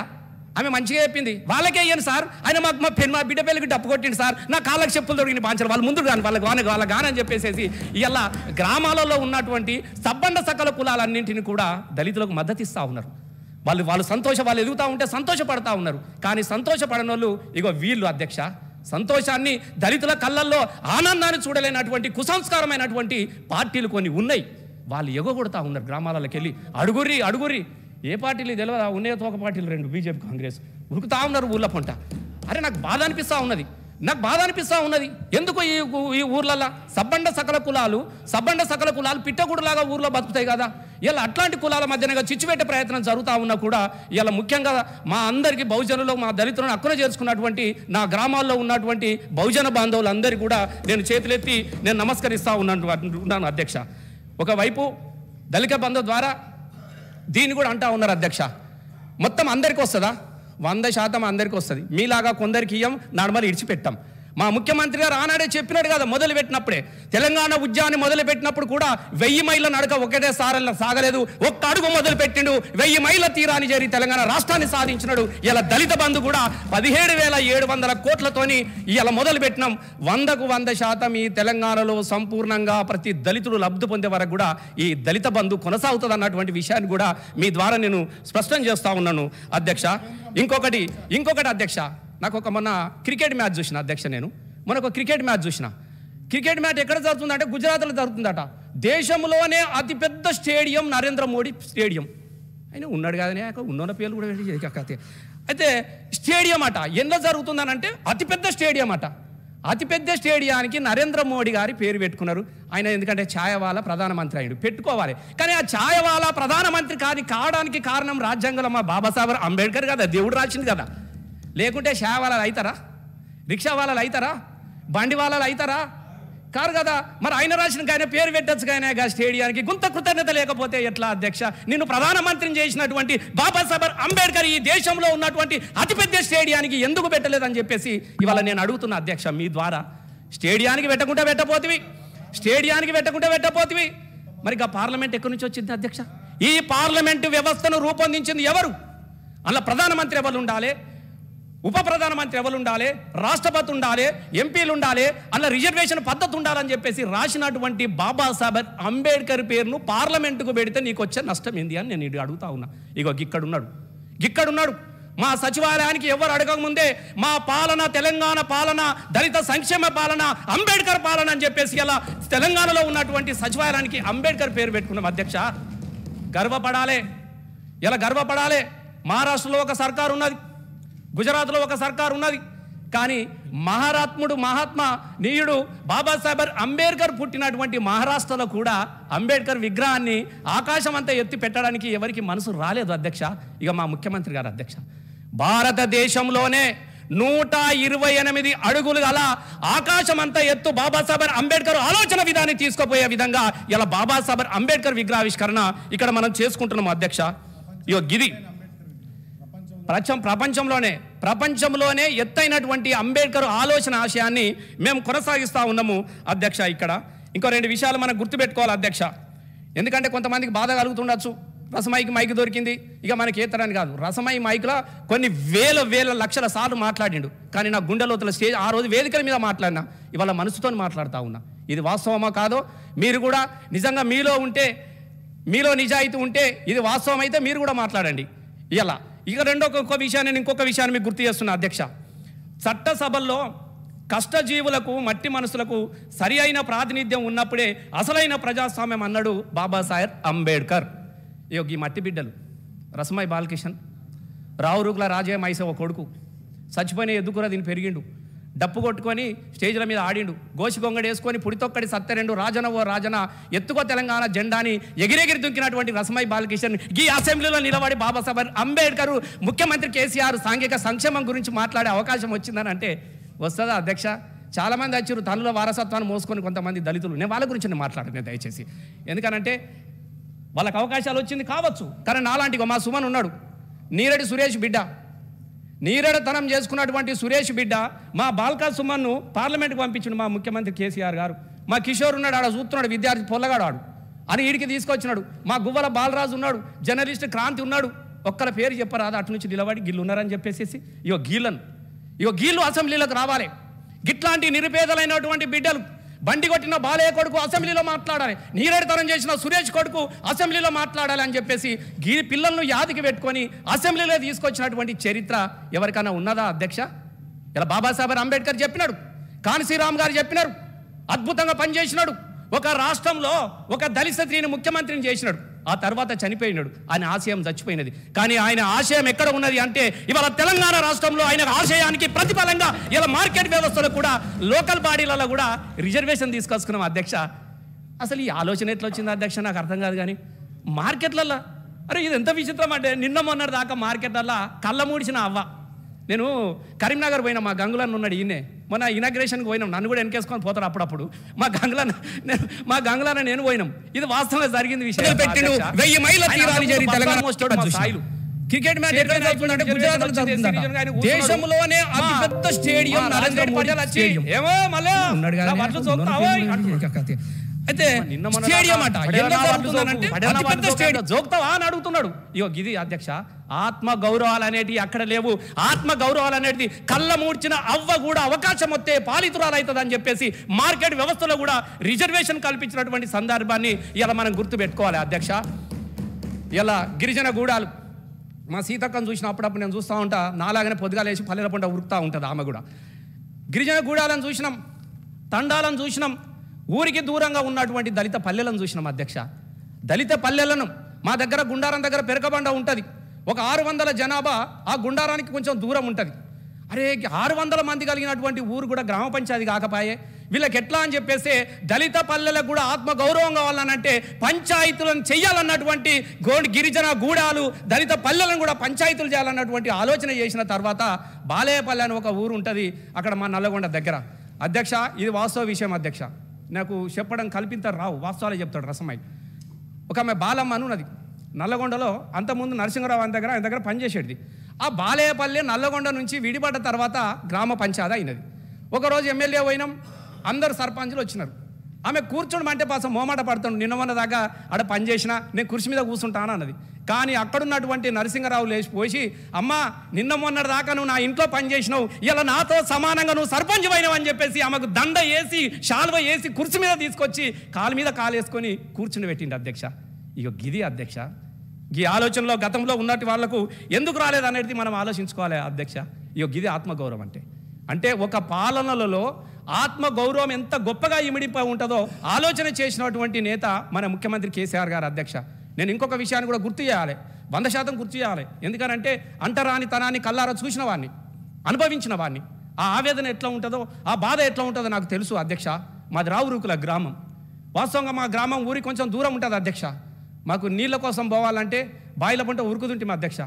ఆమె మంచిగా చెప్పింది వాళ్ళకే ఇయ్యను సార్ ఆయన మాకు మా పెన్ మా బిడ్డ పిల్లకి డప్పు కొట్టింది సార్ నా కాళ్ళకి చెప్పులు దొరికిన పాంచారు వాళ్ళు ముందు కాని వాళ్ళకి వాన వాళ్ళ గానని చెప్పేసేసి ఇలా గ్రామాలలో ఉన్నటువంటి సబ్బండ సకల కులాలన్నింటిని కూడా దళితులకు మద్దతు ఇస్తూ ఉన్నారు వాళ్ళు వాళ్ళు సంతోష వాళ్ళు ఎదుగుతూ ఉంటే సంతోషపడతా ఉన్నారు కానీ సంతోషపడిన వాళ్ళు ఇగో వీళ్ళు అధ్యక్ష సంతోషాన్ని దళితుల కళ్ళల్లో ఆనందాన్ని చూడలేనటువంటి కుసంస్కారమైనటువంటి పార్టీలు కొన్ని ఉన్నాయి వాళ్ళు ఎగగొడతా ఉన్నారు గ్రామాలకు వెళ్ళి అడుగురి అడుగురి ఏ పార్టీలు తెలియదా ఉన్నాయో తోక పార్టీలు రెండు బీజేపీ కాంగ్రెస్ ఉరుకుతా ఉన్నారు ఊళ్ళ పంట అరే నాకు బాధ అనిపిస్తూ ఉన్నది నాకు బాధ అనిపిస్తూ ఉన్నది ఎందుకు ఈ ఈ ఊర్లలో సబ్బండ సకల కులాలు సబ్బండ సకల కులాలు పిట్టగుడులాగా ఊర్లో బతుకుతాయి కదా ఇలా అట్లాంటి కులాల మధ్యనగా చిచ్చుపెట్టే ప్రయత్నం జరుగుతూ ఉన్నా కూడా ఇలా ముఖ్యంగా మా అందరికీ బహుజనులు మా దళితులను అక్కున చేర్చుకున్నటువంటి నా గ్రామాల్లో ఉన్నటువంటి బహుజన బాంధవులందరికీ కూడా నేను చేతులెత్తి నేను నమస్కరిస్తూ ఉన్నాను అంటున్నాను అధ్యక్ష ఒకవైపు దళిత బంధం ద్వారా దీన్ని కూడా అంటా ఉన్నారు అధ్యక్ష మొత్తం అందరికీ వస్తుందా వంద శాతం అందరికీ వస్తుంది మీలాగా కొందరికి ఇయ్యం నడమలు ఇడిచిపెట్టాం మా ముఖ్యమంత్రి గారు ఆనాడే చెప్పినాడు కదా మొదలు పెట్టినప్పుడే తెలంగాణ ఉద్యాన్ని మొదలు పెట్టినప్పుడు కూడా వెయ్యి మైళ్ళ నడక ఒకటే సారల్లా సాగలేదు ఒక్క అడుగు మొదలు పెట్టిండు వెయ్యి మైళ్ళ తీరాన్ని చేరి తెలంగాణ రాష్ట్రాన్ని సాధించినాడు ఇలా దళిత బంధు కూడా పదిహేడు వేల ఏడు వందల కోట్లతోని ఇలా మొదలు పెట్టినాం వందకు వంద శాతం ఈ తెలంగాణలో సంపూర్ణంగా ప్రతి దళితుడు లబ్ధి పొందే వరకు కూడా ఈ దళిత బంధు కొనసాగుతుంది అన్నటువంటి విషయాన్ని కూడా మీ ద్వారా నేను స్పష్టం చేస్తా ఉన్నాను అధ్యక్ష ఇంకొకటి ఇంకొకటి అధ్యక్ష నాకు ఒక మొన్న క్రికెట్ మ్యాచ్ చూసిన అధ్యక్ష నేను మొన్న ఒక క్రికెట్ మ్యాచ్ చూసిన క్రికెట్ మ్యాచ్ ఎక్కడ జరుగుతుందంటే గుజరాత్లో జరుగుతుందట దేశంలోనే అతిపెద్ద స్టేడియం నరేంద్ర మోడీ స్టేడియం ఆయన ఉన్నాడు కాదనే ఉన్న పేర్లు కూడా అయితే స్టేడియం అట ఎంత జరుగుతుందనంటే అతిపెద్ద స్టేడియం అట అతిపెద్ద స్టేడియానికి నరేంద్ర మోడీ గారి పేరు పెట్టుకున్నారు ఆయన ఎందుకంటే ఛాయవాల ప్రధానమంత్రి అయ్యాడు పెట్టుకోవాలి కానీ ఆ ఛాయవాల ప్రధానమంత్రి కాని కావడానికి కారణం రాజ్యాంగంలో మా బాబాసాహెబ్ అంబేద్కర్ కదా దేవుడు రాసింది కదా లేకుంటే షా వాళ్ళు అవుతారా రిక్షా వాళ్ళు అవుతారా బండి వాళ్ళు అవుతారా కారు కదా మరి ఆయన రాసిన కాయన పేరు పెట్టచ్చు కానీ ఆ స్టేడియానికి గుంత కృతజ్ఞత లేకపోతే ఎట్లా అధ్యక్ష నిన్ను ప్రధానమంత్రిని చేసినటువంటి బాబాసాహెబ్ అంబేద్కర్ ఈ దేశంలో ఉన్నటువంటి అతిపెద్ద స్టేడియానికి ఎందుకు పెట్టలేదని చెప్పేసి ఇవాళ నేను అడుగుతున్న అధ్యక్ష మీ ద్వారా స్టేడియానికి పెట్టకుండా పెట్టపోతివి స్టేడియానికి పెట్టకుండా పెట్టపోతివి మరి ఇక పార్లమెంట్ ఎక్కడి నుంచి వచ్చింది అధ్యక్ష ఈ పార్లమెంటు వ్యవస్థను రూపొందించింది ఎవరు అలా ప్రధానమంత్రి ఎవరు ఉండాలి ఉప ప్రధానమంత్రి ఎవరు ఉండాలి రాష్ట్రపతి ఉండాలి ఎంపీలు ఉండాలి అన్న రిజర్వేషన్ పద్ధతి ఉండాలని చెప్పేసి రాసినటువంటి బాబాసాహెబ్ అంబేద్కర్ పేరును పార్లమెంటుకు పెడితే నీకు వచ్చే నష్టం ఏంది అని నేను ఇటు అడుగుతా ఉన్నా ఇగో గిక్కడున్నాడు గిక్కడున్నాడు మా సచివాలయానికి ఎవరు అడగకముందే మా పాలన తెలంగాణ పాలన దళిత సంక్షేమ పాలన అంబేద్కర్ పాలన అని చెప్పేసి అలా తెలంగాణలో ఉన్నటువంటి సచివాలయానికి అంబేద్కర్ పేరు పెట్టుకున్నాం అధ్యక్ష గర్వపడాలే ఇలా గర్వపడాలే మహారాష్ట్రలో ఒక సర్కారు ఉన్నది గుజరాత్లో ఒక సర్కారు ఉన్నది కానీ మహారాత్ముడు మహాత్మా నీయుడు బాబాసాహెబ్ అంబేద్కర్ పుట్టినటువంటి మహారాష్ట్రలో కూడా అంబేద్కర్ విగ్రహాన్ని ఆకాశం అంతా ఎత్తి పెట్టడానికి ఎవరికి మనసు రాలేదు అధ్యక్ష ఇక మా ముఖ్యమంత్రి గారు అధ్యక్ష భారతదేశంలోనే నూట ఇరవై ఎనిమిది అడుగులు గల ఆకాశం అంతా ఎత్తు బాబాసాహెబ్ అంబేద్కర్ ఆలోచన విధాన్ని తీసుకుపోయే విధంగా ఇలా బాబాసాహెబ్ అంబేద్కర్ విగ్రహావిష్కరణ ఇక్కడ మనం చేసుకుంటున్నాము అధ్యక్ష ఇయో గిది ప్రచం ప్రపంచంలోనే ప్రపంచంలోనే ఎత్తైనటువంటి అంబేద్కర్ ఆలోచన ఆశయాన్ని మేము కొనసాగిస్తూ ఉన్నాము అధ్యక్ష ఇక్కడ ఇంకో రెండు విషయాలు మనం గుర్తుపెట్టుకోవాలి అధ్యక్ష ఎందుకంటే కొంతమందికి బాధ కలుగుతుండొచ్చు రసమైకి మైక్ దొరికింది ఇక మనకి ఏతరాని కాదు రసమై మైక్లో కొన్ని వేల వేల లక్షల సార్లు మాట్లాడిండు కానీ నా గుండెలోతుల స్టేజ్ ఆ రోజు వేదికల మీద మాట్లాడినా ఇవాళ మనసుతో మాట్లాడుతూ ఉన్నా ఇది వాస్తవమా కాదో మీరు కూడా నిజంగా మీలో ఉంటే మీలో నిజాయితీ ఉంటే ఇది వాస్తవమైతే మీరు కూడా మాట్లాడండి ఇలా ఇక రెండో ఇంకో విషయాన్ని నేను ఇంకొక విషయాన్ని మీకు గుర్తు చేస్తున్నా అధ్యక్ష చట్టసభల్లో కష్టజీవులకు మట్టి మనసులకు సరి అయిన ప్రాతినిధ్యం ఉన్నప్పుడే అసలైన ప్రజాస్వామ్యం అన్నాడు బాబాసాహెబ్ అంబేద్కర్ ఈ మట్టి బిడ్డలు రసమై బాలకిషన్ రావురుకుల రాజే మైసవ కొడుకు చచ్చిపోయిన ఎదుకుర దీన్ని పెరిగిండు డప్పు కొట్టుకొని స్టేజ్ల మీద ఆడిండు గోసిగొంగడి వేసుకొని పుడితొక్కడి సత్తరెండు రాజన ఓ రాజన ఎత్తుకో తెలంగాణ జెండాని ఎగిరెగిరి దుంకినటువంటి రసమై బాలకిషన్ ఈ అసెంబ్లీలో నిలబడి బాబాసాహెబ్ అంబేద్కర్ ముఖ్యమంత్రి కేసీఆర్ సాంఘిక సంక్షేమం గురించి మాట్లాడే అవకాశం వచ్చిందని అంటే వస్తుందా అధ్యక్ష చాలామంది వచ్చారు తనలో వారసత్వాన్ని మోసుకొని కొంతమంది దళితులు నేను వాళ్ళ గురించి నేను మాట్లాడలేదు దయచేసి ఎందుకనంటే వాళ్ళకి అవకాశాలు వచ్చింది కావచ్చు కానీ నాలాంటి మా సుమన్ ఉన్నాడు నీరెడ్డి సురేష్ బిడ్డ నీరడతనం చేసుకున్నటువంటి సురేష్ బిడ్డ మా బాల్కా సుమన్ను పార్లమెంట్కి పంపించిండు మా ముఖ్యమంత్రి కేసీఆర్ గారు మా కిషోర్ ఉన్నాడు ఆడ చూస్తున్నాడు విద్యార్థి పొల్లగాడు ఆడు అని ఈడికి తీసుకొచ్చినాడు మా గువ్వల బాలరాజు ఉన్నాడు జర్నలిస్ట్ క్రాంతి ఉన్నాడు ఒక్కల పేరు చెప్పరాదు అటు నుంచి నిలబడి గిల్లు ఉన్నారని చెప్పేసి ఇగో గీళ్ళను ఇగో గీళ్ళు అసెంబ్లీలోకి రావాలి గిట్లాంటి నిరుపేదలైనటువంటి బిడ్డలు బండి కొట్టిన బాలయ్య కొడుకు అసెంబ్లీలో మాట్లాడాలి నీరడితనం చేసిన సురేష్ కొడుకు అసెంబ్లీలో మాట్లాడాలి అని చెప్పేసి గీ పిల్లలను యాదికి పెట్టుకొని అసెంబ్లీలో తీసుకొచ్చినటువంటి చరిత్ర ఎవరికైనా ఉన్నదా అధ్యక్ష ఇలా బాబాసాహెబ్ అంబేద్కర్ చెప్పినాడు కాన్సీరామ్ గారు చెప్పినారు అద్భుతంగా పనిచేసినాడు ఒక రాష్ట్రంలో ఒక దళిత స్త్రీని ముఖ్యమంత్రిని చేసినాడు ఆ తర్వాత చనిపోయినాడు ఆయన ఆశయం చచ్చిపోయినది కానీ ఆయన ఆశయం ఎక్కడ ఉన్నది అంటే ఇవాళ తెలంగాణ రాష్ట్రంలో ఆయన ఆశయానికి ప్రతిఫలంగా ఇలా మార్కెట్ వ్యవస్థలో కూడా లోకల్ బాడీలలో కూడా రిజర్వేషన్ తీసుకొచ్చుకున్నాం అధ్యక్ష అసలు ఈ ఆలోచన ఎట్లా వచ్చింది అధ్యక్ష నాకు అర్థం కాదు కానీ మార్కెట్లలో అరే ఇది ఎంత విచిత్రం అంటే నిన్న మొన్న దాకా మార్కెట్లలో కళ్ళ మూడిచిన అవ్వ నేను కరీంనగర్ పోయిన మా గంగులన్న ఉన్నాడు ఈయనే మొన్న ఇనాగ్రేషన్కి పోయినాం నన్ను కూడా వెనకేసుకొని పోతారు అప్పుడప్పుడు మా గంగలా మా గంగలాన నేను పోయినాం ఇది వాస్తవంగా జరిగింది విషయం స్థాయిలు క్రికెట్ మ్యాచ్ ఎక్కడ జరుగుతుందంటే గుజరాత్ దేశంలోనే అతి పెద్ద స్టేడియం నరేంద్ర మోడీ ఏమో మళ్ళీ అయితే స్టేడియం అట అతి పెద్ద స్టేడియం జోక్తావా అని అడుగుతున్నాడు ఇగో ఇది అధ్యక్ష ఆత్మ గౌరవాలు అనేటి అక్కడ లేవు ఆత్మ గౌరవాలు అనేది కళ్ళ మూడ్చిన అవ్వ కూడా అవకాశం వస్తే పాలితురాలు అని చెప్పేసి మార్కెట్ వ్యవస్థలో కూడా రిజర్వేషన్ కల్పించినటువంటి సందర్భాన్ని ఇలా మనం గుర్తుపెట్టుకోవాలి అధ్యక్ష ఇలా గిరిజన గూడాలు మా సీతక్కను చూసిన అప్పుడప్పుడు నేను చూస్తూ ఉంటా నాలాగనే పొద్దుగాలేసి వేసి పల్లెల పంట ఉరుకుతూ ఉంటుంది ఆమె కూడా గిరిజన గూడాలను చూసినాం తండాలను చూసినాం ఊరికి దూరంగా ఉన్నటువంటి దళిత పల్లెలను చూసిన అధ్యక్ష దళిత పల్లెలను మా దగ్గర గుండారం దగ్గర పెరకబండ ఉంటుంది ఒక ఆరు వందల జనాభా ఆ గుండారానికి కొంచెం దూరం ఉంటుంది అరే ఆరు వందల మంది కలిగినటువంటి ఊరు కూడా గ్రామ పంచాయతీ కాకపోయే వీళ్ళకి ఎట్లా అని చెప్పేసి దళిత పల్లెలకు కూడా ఆత్మ గౌరవం కావాలనంటే పంచాయతీలను చేయాలన్నటువంటి గోండి గిరిజన గూడాలు దళిత పల్లెలను కూడా పంచాయతీలు చేయాలన్నటువంటి ఆలోచన చేసిన తర్వాత బాలేపల్లె అని ఒక ఊరు ఉంటుంది అక్కడ మా నల్లగొండ దగ్గర అధ్యక్ష ఇది వాస్తవ విషయం అధ్యక్ష నాకు చెప్పడం కల్పించారు రావు వాస్తవాలే చెప్తాడు రసమై ఒక ఆమె బాలమ్మ అను నది నల్లగొండలో అంతకుముందు నరసింహరావు అని దగ్గర ఆయన దగ్గర పనిచేసేది ఆ బాలేపల్లె నల్లగొండ నుంచి విడిపడ్డ తర్వాత గ్రామ పంచాయతీ అయినది ఒకరోజు ఎమ్మెల్యే పోయినాం అందరు సర్పంచ్లు వచ్చినారు ఆమె కూర్చోడమంటే పాసం మోమాట పడుతుండు నిన్న మొన్న దాకా ఆడ పని చేసిన నేను కుర్చీ మీద కూర్చుంటాను అన్నది కానీ అక్కడున్నటువంటి నరసింహరావు పోసి అమ్మ నిన్న మొన్నటి దాకా నువ్వు నా ఇంట్లో పని చేసినావు ఇలా నాతో సమానంగా నువ్వు సర్పంచ్ అని చెప్పేసి ఆమెకు దండ వేసి శాల్వ వేసి కుర్చీ మీద తీసుకొచ్చి కాలు మీద కాలు వేసుకొని కూర్చుని పెట్టిండు అధ్యక్ష ఇక గిది అధ్యక్ష ఈ ఆలోచనలో గతంలో ఉన్నటి వాళ్లకు ఎందుకు రాలేదనేది మనం ఆలోచించుకోవాలి అధ్యక్ష ఇక గిది ఆత్మగౌరవం అంటే అంటే ఒక పాలనలలో ఆత్మ గౌరవం ఎంత గొప్పగా ఇమిడిపో ఉంటుందో ఆలోచన చేసినటువంటి నేత మన ముఖ్యమంత్రి కేసీఆర్ గారు అధ్యక్ష నేను ఇంకొక విషయాన్ని కూడా గుర్తు చేయాలి వంద శాతం గుర్తు చేయాలి ఎందుకనంటే అంటరాని తనాన్ని కల్లారా చూసిన వాడిని అనుభవించిన వాడిని ఆ ఆవేదన ఎట్లా ఉంటుందో ఆ బాధ ఎట్లా ఉంటుందో నాకు తెలుసు అధ్యక్ష మాది రావురుకుల గ్రామం వాస్తవంగా మా గ్రామం ఊరి కొంచెం దూరం ఉంటుంది అధ్యక్ష మాకు నీళ్ళ కోసం పోవాలంటే బాయిల పంట ఉరుకుతుంటే మా అధ్యక్ష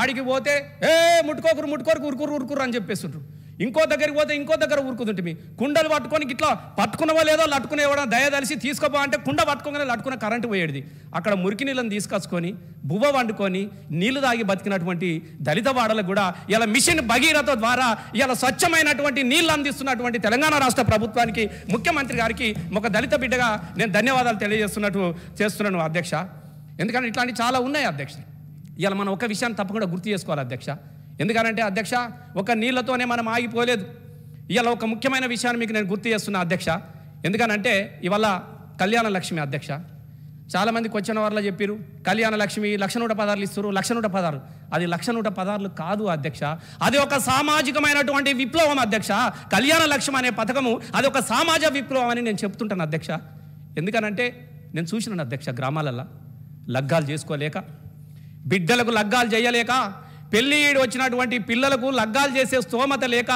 ఆడికి పోతే ఏ ముట్టుకోకురు ముట్టుకోరు ఉరుకురు ఉరుకురు అని చెప్పేస్తుంటారు ఇంకో దగ్గరికి పోతే ఇంకో దగ్గర ఊరుకుతుంటే కుండలు పట్టుకొని ఇట్లా పట్టుకున్నవా లేదో లట్టుకునేవాడో దయదలిసి తీసుకోపో అంటే కుండ పట్టుకోగానే లట్టుకున్న కరెంటు పోయేది అక్కడ మురికి నీళ్ళని తీసుకొచ్చుకొని బువ్వ వండుకొని నీళ్లు తాగి బతికినటువంటి దళిత వాడలకు కూడా ఇలా మిషన్ భగీరథ ద్వారా ఇలా స్వచ్ఛమైనటువంటి నీళ్లు అందిస్తున్నటువంటి తెలంగాణ రాష్ట్ర ప్రభుత్వానికి ముఖ్యమంత్రి గారికి ఒక దళిత బిడ్డగా నేను ధన్యవాదాలు తెలియజేస్తున్నట్టు చేస్తున్నాను అధ్యక్ష ఎందుకంటే ఇట్లాంటివి చాలా ఉన్నాయి అధ్యక్ష ఇలా మనం ఒక విషయాన్ని తప్పకుండా గుర్తు చేసుకోవాలి అధ్యక్ష ఎందుకనంటే అధ్యక్ష ఒక నీళ్లతోనే మనం ఆగిపోలేదు ఇవాళ ఒక ముఖ్యమైన విషయాన్ని మీకు నేను గుర్తు చేస్తున్నా అధ్యక్ష ఎందుకనంటే ఇవాళ కళ్యాణ లక్ష్మి అధ్యక్ష చాలామందికి వచ్చిన వారిలో చెప్పారు కళ్యాణ లక్ష్మి లక్ష నూట పదార్లు ఇస్తారు లక్ష నూట పదార్లు అది లక్ష నూట పదార్లు కాదు అధ్యక్ష అది ఒక సామాజికమైనటువంటి విప్లవం అధ్యక్ష కళ్యాణ లక్ష్మి అనే పథకము అది ఒక సామాజ విప్లవం అని నేను చెప్తుంటాను అధ్యక్ష ఎందుకనంటే నేను చూసినాను అధ్యక్ష గ్రామాలలో లగ్గాలు చేసుకోలేక బిడ్డలకు లగ్గాలు చేయలేక పెళ్లి వచ్చినటువంటి పిల్లలకు లగ్గాలు చేసే స్తోమత లేక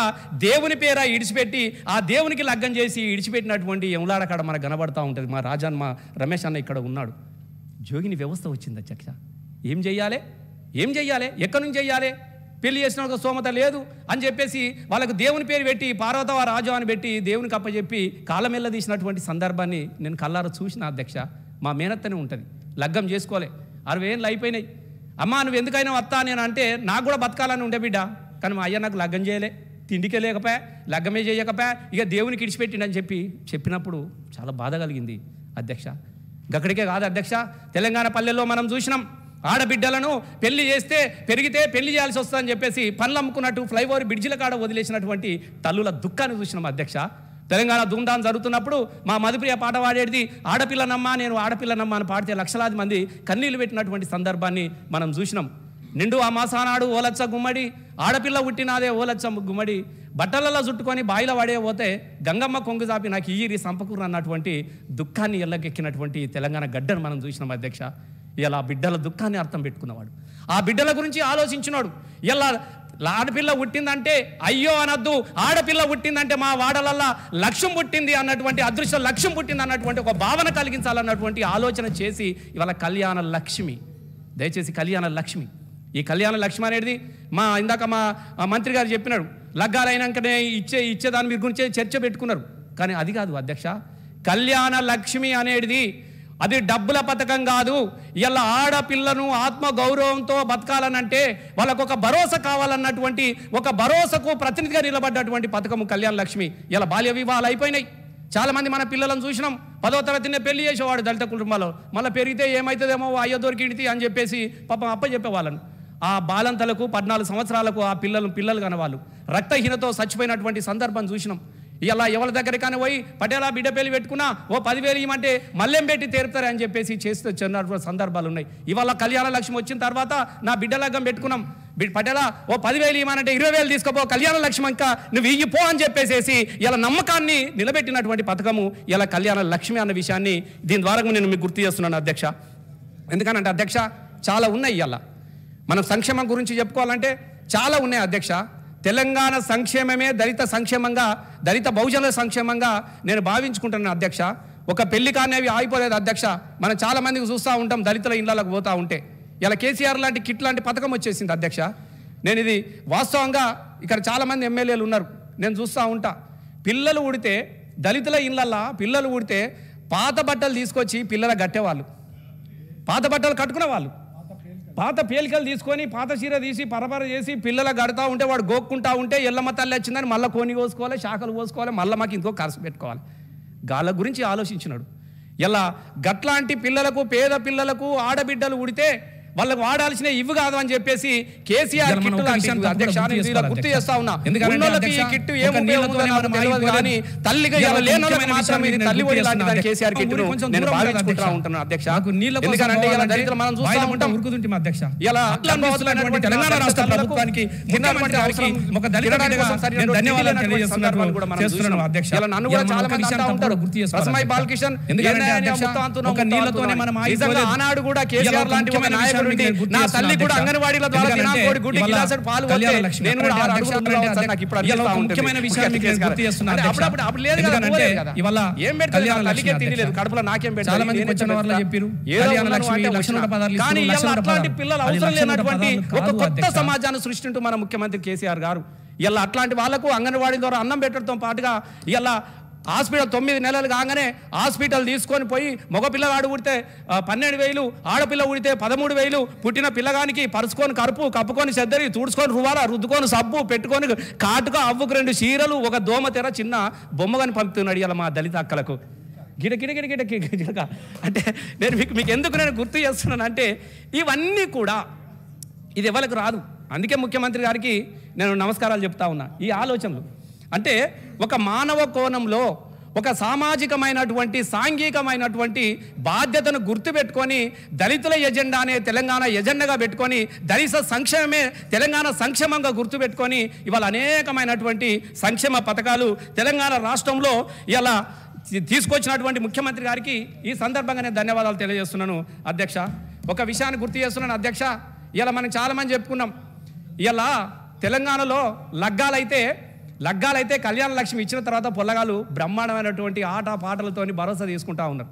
దేవుని పేర ఇడిచిపెట్టి ఆ దేవునికి లగ్గం చేసి ఇడిచిపెట్టినటువంటి ఎములాడకాడ మనకు కనబడతా ఉంటుంది మా రాజాన్ మా రమేష్ అన్న ఇక్కడ ఉన్నాడు జోగిని వ్యవస్థ వచ్చింది అధ్యక్ష ఏం చెయ్యాలి ఏం చెయ్యాలి ఎక్కడి నుంచి చెయ్యాలి పెళ్లి చేసిన ఒక స్తోమత లేదు అని చెప్పేసి వాళ్ళకు దేవుని పేరు పెట్టి పార్వతవ రాజు అని పెట్టి దేవునికి అప్పచెప్పి కాలమెల్ల తీసినటువంటి సందర్భాన్ని నేను కల్లారా చూసిన అధ్యక్ష మా మేనత్తనే ఉంటుంది లగ్గం చేసుకోలే అరవై ఏళ్ళు అయిపోయినాయి అమ్మ నువ్వు ఎందుకైనా వస్తా నేను అంటే నాకు కూడా బతకాలని ఉండే బిడ్డ కానీ మా అయ్య నాకు లగ్గం చేయలే తిండికే లేకపోయా లగ్గమే చేయకపోయా ఇక దేవునికి అని చెప్పి చెప్పినప్పుడు చాలా బాధ కలిగింది అధ్యక్ష గక్కడికే కాదు అధ్యక్ష తెలంగాణ పల్లెల్లో మనం చూసినాం ఆడబిడ్డలను పెళ్లి చేస్తే పెరిగితే పెళ్లి చేయాల్సి వస్తుందని చెప్పేసి పనులు అమ్ముకున్నట్టు ఫ్లైఓవర్ బ్రిడ్జిల కాడ వదిలేసినటువంటి తల్లుల దుఃఖాన్ని చూసినాం అధ్యక్ష తెలంగాణ ధూమ్ధాం జరుగుతున్నప్పుడు మా మధుప్రియ పాట పాడేది ఆడపిల్లనమ్మా నేను ఆడపిల్లనమ్మా అని పాడితే లక్షలాది మంది కన్నీళ్లు పెట్టినటువంటి సందర్భాన్ని మనం చూసినాం నిండు ఆ మాసానాడు ఓలచ్చ గుమ్మడి ఆడపిల్ల పుట్టినాదే ఓలచ్చ గుమ్మడి బట్టలలో చుట్టుకొని బాయిల వాడే పోతే గంగమ్మ కొంగు జాపి నాకు ఈరి సంపకూరు అన్నటువంటి దుఃఖాన్ని ఎల్లకెక్కినటువంటి తెలంగాణ గడ్డను మనం చూసినాం అధ్యక్ష ఇలా బిడ్డల దుఃఖాన్ని అర్థం పెట్టుకున్నవాడు ఆ బిడ్డల గురించి ఆలోచించినాడు ఇలా ఆడపిల్ల పుట్టిందంటే అయ్యో అనద్దు ఆడపిల్ల పుట్టిందంటే మా వాడలల్లా లక్ష్యం పుట్టింది అన్నటువంటి అదృశ్య లక్ష్యం పుట్టింది అన్నటువంటి ఒక భావన కలిగించాలన్నటువంటి ఆలోచన చేసి ఇవాళ కళ్యాణ లక్ష్మి దయచేసి కళ్యాణ లక్ష్మి ఈ కళ్యాణ లక్ష్మి అనేది మా ఇందాక మా మంత్రి గారు చెప్పినారు లగ్గాలైనాకనే ఇచ్చే ఇచ్చేదాని మీరు గురించి చర్చ పెట్టుకున్నారు కానీ అది కాదు అధ్యక్ష కళ్యాణ లక్ష్మి అనేది అది డబ్బుల పథకం కాదు ఇలా ఆడపిల్లను ఆత్మ గౌరవంతో బతకాలనంటే వాళ్ళకు ఒక భరోసా కావాలన్నటువంటి ఒక భరోసాకు ప్రతినిధిగా నిలబడ్డటువంటి పథకము కళ్యాణ లక్ష్మి ఇలా బాల్య వివాహాలు అయిపోయినాయి చాలామంది మన పిల్లలను చూసినాం పదో తరగతినే పెళ్లి చేసేవాడు దళిత కుటుంబాల్లో మళ్ళీ పెరిగితే ఏమవుతుందేమో అయ్యో దొరికింది అని చెప్పేసి పాపం అప్ప చెప్పేవాళ్ళను ఆ బాలంతలకు పద్నాలుగు సంవత్సరాలకు ఆ పిల్లలు పిల్లలు కనవాళ్ళు రక్తహీనతో చచ్చిపోయినటువంటి సందర్భం చూసినాం ఇలా ఎవరి కానీ పోయి పటేలా బిడ్డ పెళ్లి పెట్టుకున్నా ఓ పదివేలు ఇవ్వమంటే మళ్ళేం పెట్టి తీరుతారని చెప్పేసి చేస్తూ చిన్న సందర్భాలు ఉన్నాయి ఇవాళ కళ్యాణ లక్ష్యం వచ్చిన తర్వాత నా బిడ్డలగ్గం పెట్టుకున్నాం పటేలా ఓ పదివేలు ఇవ్వమంటే ఇరవై వేలు తీసుకోపో కళ్యాణ లక్ష్యం ఇంకా నువ్వు ఇయ్యిపో అని చెప్పేసేసి ఇలా నమ్మకాన్ని నిలబెట్టినటువంటి పథకము ఇలా కళ్యాణ లక్ష్మి అన్న విషయాన్ని దీని ద్వారా నేను మీకు గుర్తు చేస్తున్నాను అధ్యక్ష ఎందుకనంటే అధ్యక్ష చాలా ఉన్నాయి ఇలా మనం సంక్షేమం గురించి చెప్పుకోవాలంటే చాలా ఉన్నాయి అధ్యక్ష తెలంగాణ సంక్షేమమే దళిత సంక్షేమంగా దళిత బహుజన సంక్షేమంగా నేను భావించుకుంటున్నాను అధ్యక్ష ఒక పెళ్లి కానేవి ఆగిపోలేదు అధ్యక్ష మనం చాలామందికి చూస్తూ ఉంటాం దళితుల ఇళ్లకు పోతూ ఉంటే ఇలా కేసీఆర్ లాంటి కిట్ లాంటి పథకం వచ్చేసింది అధ్యక్ష నేను ఇది వాస్తవంగా ఇక్కడ చాలామంది ఎమ్మెల్యేలు ఉన్నారు నేను చూస్తూ ఉంటా పిల్లలు ఊడితే దళితుల ఇళ్ళల్లో పిల్లలు ఊడితే పాత బట్టలు తీసుకొచ్చి పిల్లల కట్టేవాళ్ళు పాత బట్టలు కట్టుకునే వాళ్ళు పాత పేలికలు తీసుకొని పాత చీర తీసి పరపర చేసి పిల్లలు గడుతూ ఉంటే వాడు గోక్కుంటా ఉంటే ఎల్లమ్మ తల్లి వచ్చిందని మళ్ళీ కొని పోసుకోవాలి శాఖలు పోసుకోవాలి మళ్ళీ మాకు ఇంకో ఖర్చు పెట్టుకోవాలి గాల గురించి ఆలోచించినాడు ఎలా గట్లాంటి పిల్లలకు పేద పిల్లలకు ఆడబిడ్డలు ఉడితే వాళ్ళకి వాడాల్సిన ఇవి కాదు అని చెప్పేసి కేసీఆర్ కిట్ అధ్యక్ష గుర్తు చేస్తా ఉన్నా కిట్ తల్లిగా తల్లి కేసీఆర్ అధ్యక్ష తెలంగాణ అధ్యక్ష నన్ను కూడా చాలా మంది ఒక నీళ్ళతోనే ఆనాడు కూడా కేసీఆర్ లాంటి నాయకుడు ఉన్నటువంటి నా తల్లి కూడా అంగన్వాడీల ద్వారా దినాకోడి గుడ్డి గిలాసడు పాలు నేను కూడా ఆరు అక్షరాలు నాకు ఇప్పుడు అర్థం ముఖ్యమైన విషయాలు మీకు గుర్తు చేస్తున్నాను అప్పుడప్పుడు అప్పుడు లేదు కదా అంటే ఇవల్ల ఏం పెడతారు తల్లికే తినలేదు కడుపులో నాకేం పెడతారు చాలా మంది వచ్చిన వాళ్ళు చెప్పిరు కళ్యాణ లక్ష్మి లక్షణ పదార్థాలు కానీ ఇవల్ల అట్లాంటి పిల్లలు అవసరం లేనటువంటి ఒక కొత్త సమాజాన్ని సృష్టింటూ మన ముఖ్యమంత్రి కేసీఆర్ గారు ఇలా అట్లాంటి వాళ్లకు అంగన్వాడీ ద్వారా అన్నం పెట్టడంతో పాటుగా ఇలా హాస్పిటల్ తొమ్మిది నెలలు కాగానే హాస్పిటల్ తీసుకొని పోయి మగపిల్లగాడు ఉడితే పన్నెండు వేలు ఆడపిల్ల పుడితే పదమూడు వేలు పుట్టిన పిల్లగానికి పరుచుకొని కరుపు కప్పుకొని చెద్దరి తుడుచుకొని రువాల రుద్దుకొని సబ్బు పెట్టుకొని కాటుగా అవ్వుకు రెండు చీరలు ఒక దోమ తెర చిన్న బొమ్మగాని పంపుతున్నాడు ఇలా మా దళిత అక్కలకు గిడ గిడ గిడ గిడ అంటే నేను మీకు మీకు ఎందుకు నేను గుర్తు చేస్తున్నాను అంటే ఇవన్నీ కూడా ఇది ఎవరికి రాదు అందుకే ముఖ్యమంత్రి గారికి నేను నమస్కారాలు చెప్తా ఉన్నా ఈ ఆలోచనలు అంటే ఒక మానవ కోణంలో ఒక సామాజికమైనటువంటి సాంఘికమైనటువంటి బాధ్యతను గుర్తుపెట్టుకొని దళితుల ఎజెండా అనే తెలంగాణ ఎజెండాగా పెట్టుకొని దళిత సంక్షేమమే తెలంగాణ సంక్షేమంగా గుర్తుపెట్టుకొని ఇవాళ అనేకమైనటువంటి సంక్షేమ పథకాలు తెలంగాణ రాష్ట్రంలో ఇలా తీసుకొచ్చినటువంటి ముఖ్యమంత్రి గారికి ఈ సందర్భంగా నేను ధన్యవాదాలు తెలియజేస్తున్నాను అధ్యక్ష ఒక విషయాన్ని గుర్తు చేస్తున్నాను అధ్యక్ష ఇలా మనం చాలామంది చెప్పుకున్నాం ఇలా తెలంగాణలో లగ్గాలైతే లగ్గాలైతే కళ్యాణ లక్ష్మి ఇచ్చిన తర్వాత పొల్లగాలు బ్రహ్మాండమైనటువంటి ఆట పాటలతోని భరోసా తీసుకుంటా ఉన్నారు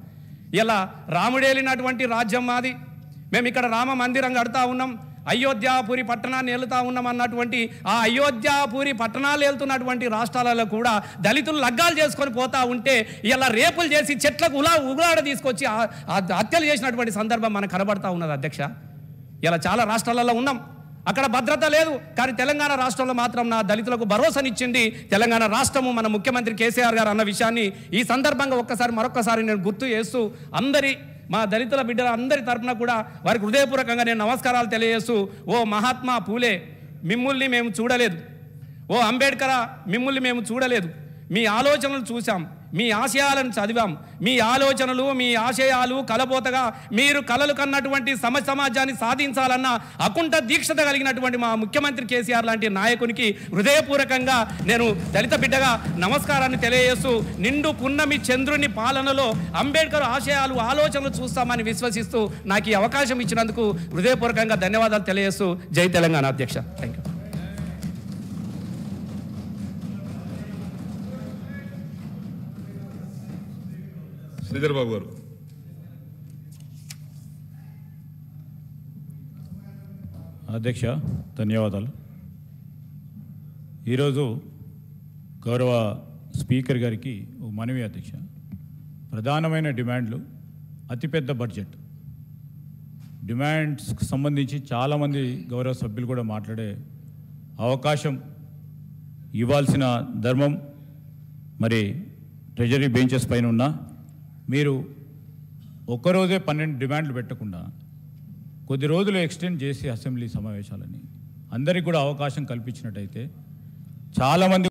ఇలా రాముడేలినటువంటి రాజ్యం మాది మేము ఇక్కడ రామ మందిరం కడతా ఉన్నాం అయోధ్యాపురి పట్టణాన్ని వెళ్తా ఉన్నాం అన్నటువంటి ఆ అయోధ్యాపురి పట్టణాలు వెళ్తున్నటువంటి రాష్ట్రాలలో కూడా దళితులు లగ్గాలు చేసుకొని పోతా ఉంటే ఇలా రేపులు చేసి చెట్లకు ఉలా ఉగులాడ తీసుకొచ్చి హత్యలు చేసినటువంటి సందర్భం మనకు కనబడతా ఉన్నది అధ్యక్ష ఇలా చాలా రాష్ట్రాలలో ఉన్నాం అక్కడ భద్రత లేదు కానీ తెలంగాణ రాష్ట్రంలో మాత్రం నా దళితులకు భరోసానిచ్చింది తెలంగాణ రాష్ట్రము మన ముఖ్యమంత్రి కేసీఆర్ గారు అన్న విషయాన్ని ఈ సందర్భంగా ఒక్కసారి మరొకసారి నేను గుర్తు చేస్తూ అందరి మా దళితుల బిడ్డల అందరి తరఫున కూడా వారికి హృదయపూర్వకంగా నేను నమస్కారాలు తెలియజేస్తూ ఓ మహాత్మా పూలే మిమ్మల్ని మేము చూడలేదు ఓ అంబేడ్కర్ మిమ్మల్ని మేము చూడలేదు మీ ఆలోచనలు చూసాం మీ ఆశయాలను చదివాం మీ ఆలోచనలు మీ ఆశయాలు కలబోతగా మీరు కలలు కన్నటువంటి సమ సమాజాన్ని సాధించాలన్న అకుంఠ దీక్షత కలిగినటువంటి మా ముఖ్యమంత్రి కేసీఆర్ లాంటి నాయకునికి హృదయపూర్వకంగా నేను దళిత బిడ్డగా నమస్కారాన్ని తెలియజేస్తూ నిండు పున్నమి చంద్రుని పాలనలో అంబేద్కర్ ఆశయాలు ఆలోచనలు చూస్తామని విశ్వసిస్తూ నాకు ఈ అవకాశం ఇచ్చినందుకు హృదయపూర్వకంగా ధన్యవాదాలు తెలియజేస్తూ జై తెలంగాణ అధ్యక్ష థ్యాంక్ యూ శ్రీధర్ బాబు గారు అధ్యక్ష ధన్యవాదాలు ఈరోజు గౌరవ స్పీకర్ గారికి ఓ మనవి అధ్యక్ష ప్రధానమైన డిమాండ్లు అతిపెద్ద బడ్జెట్ డిమాండ్స్కి సంబంధించి చాలామంది గౌరవ సభ్యులు కూడా మాట్లాడే అవకాశం ఇవ్వాల్సిన ధర్మం మరి ట్రెజరీ బెంచెస్ పైన ఉన్నా మీరు ఒక్కరోజే పన్నెండు డిమాండ్లు పెట్టకుండా కొద్ది రోజులు ఎక్స్టెండ్ చేసి అసెంబ్లీ సమావేశాలని అందరికీ కూడా అవకాశం కల్పించినట్టయితే చాలామంది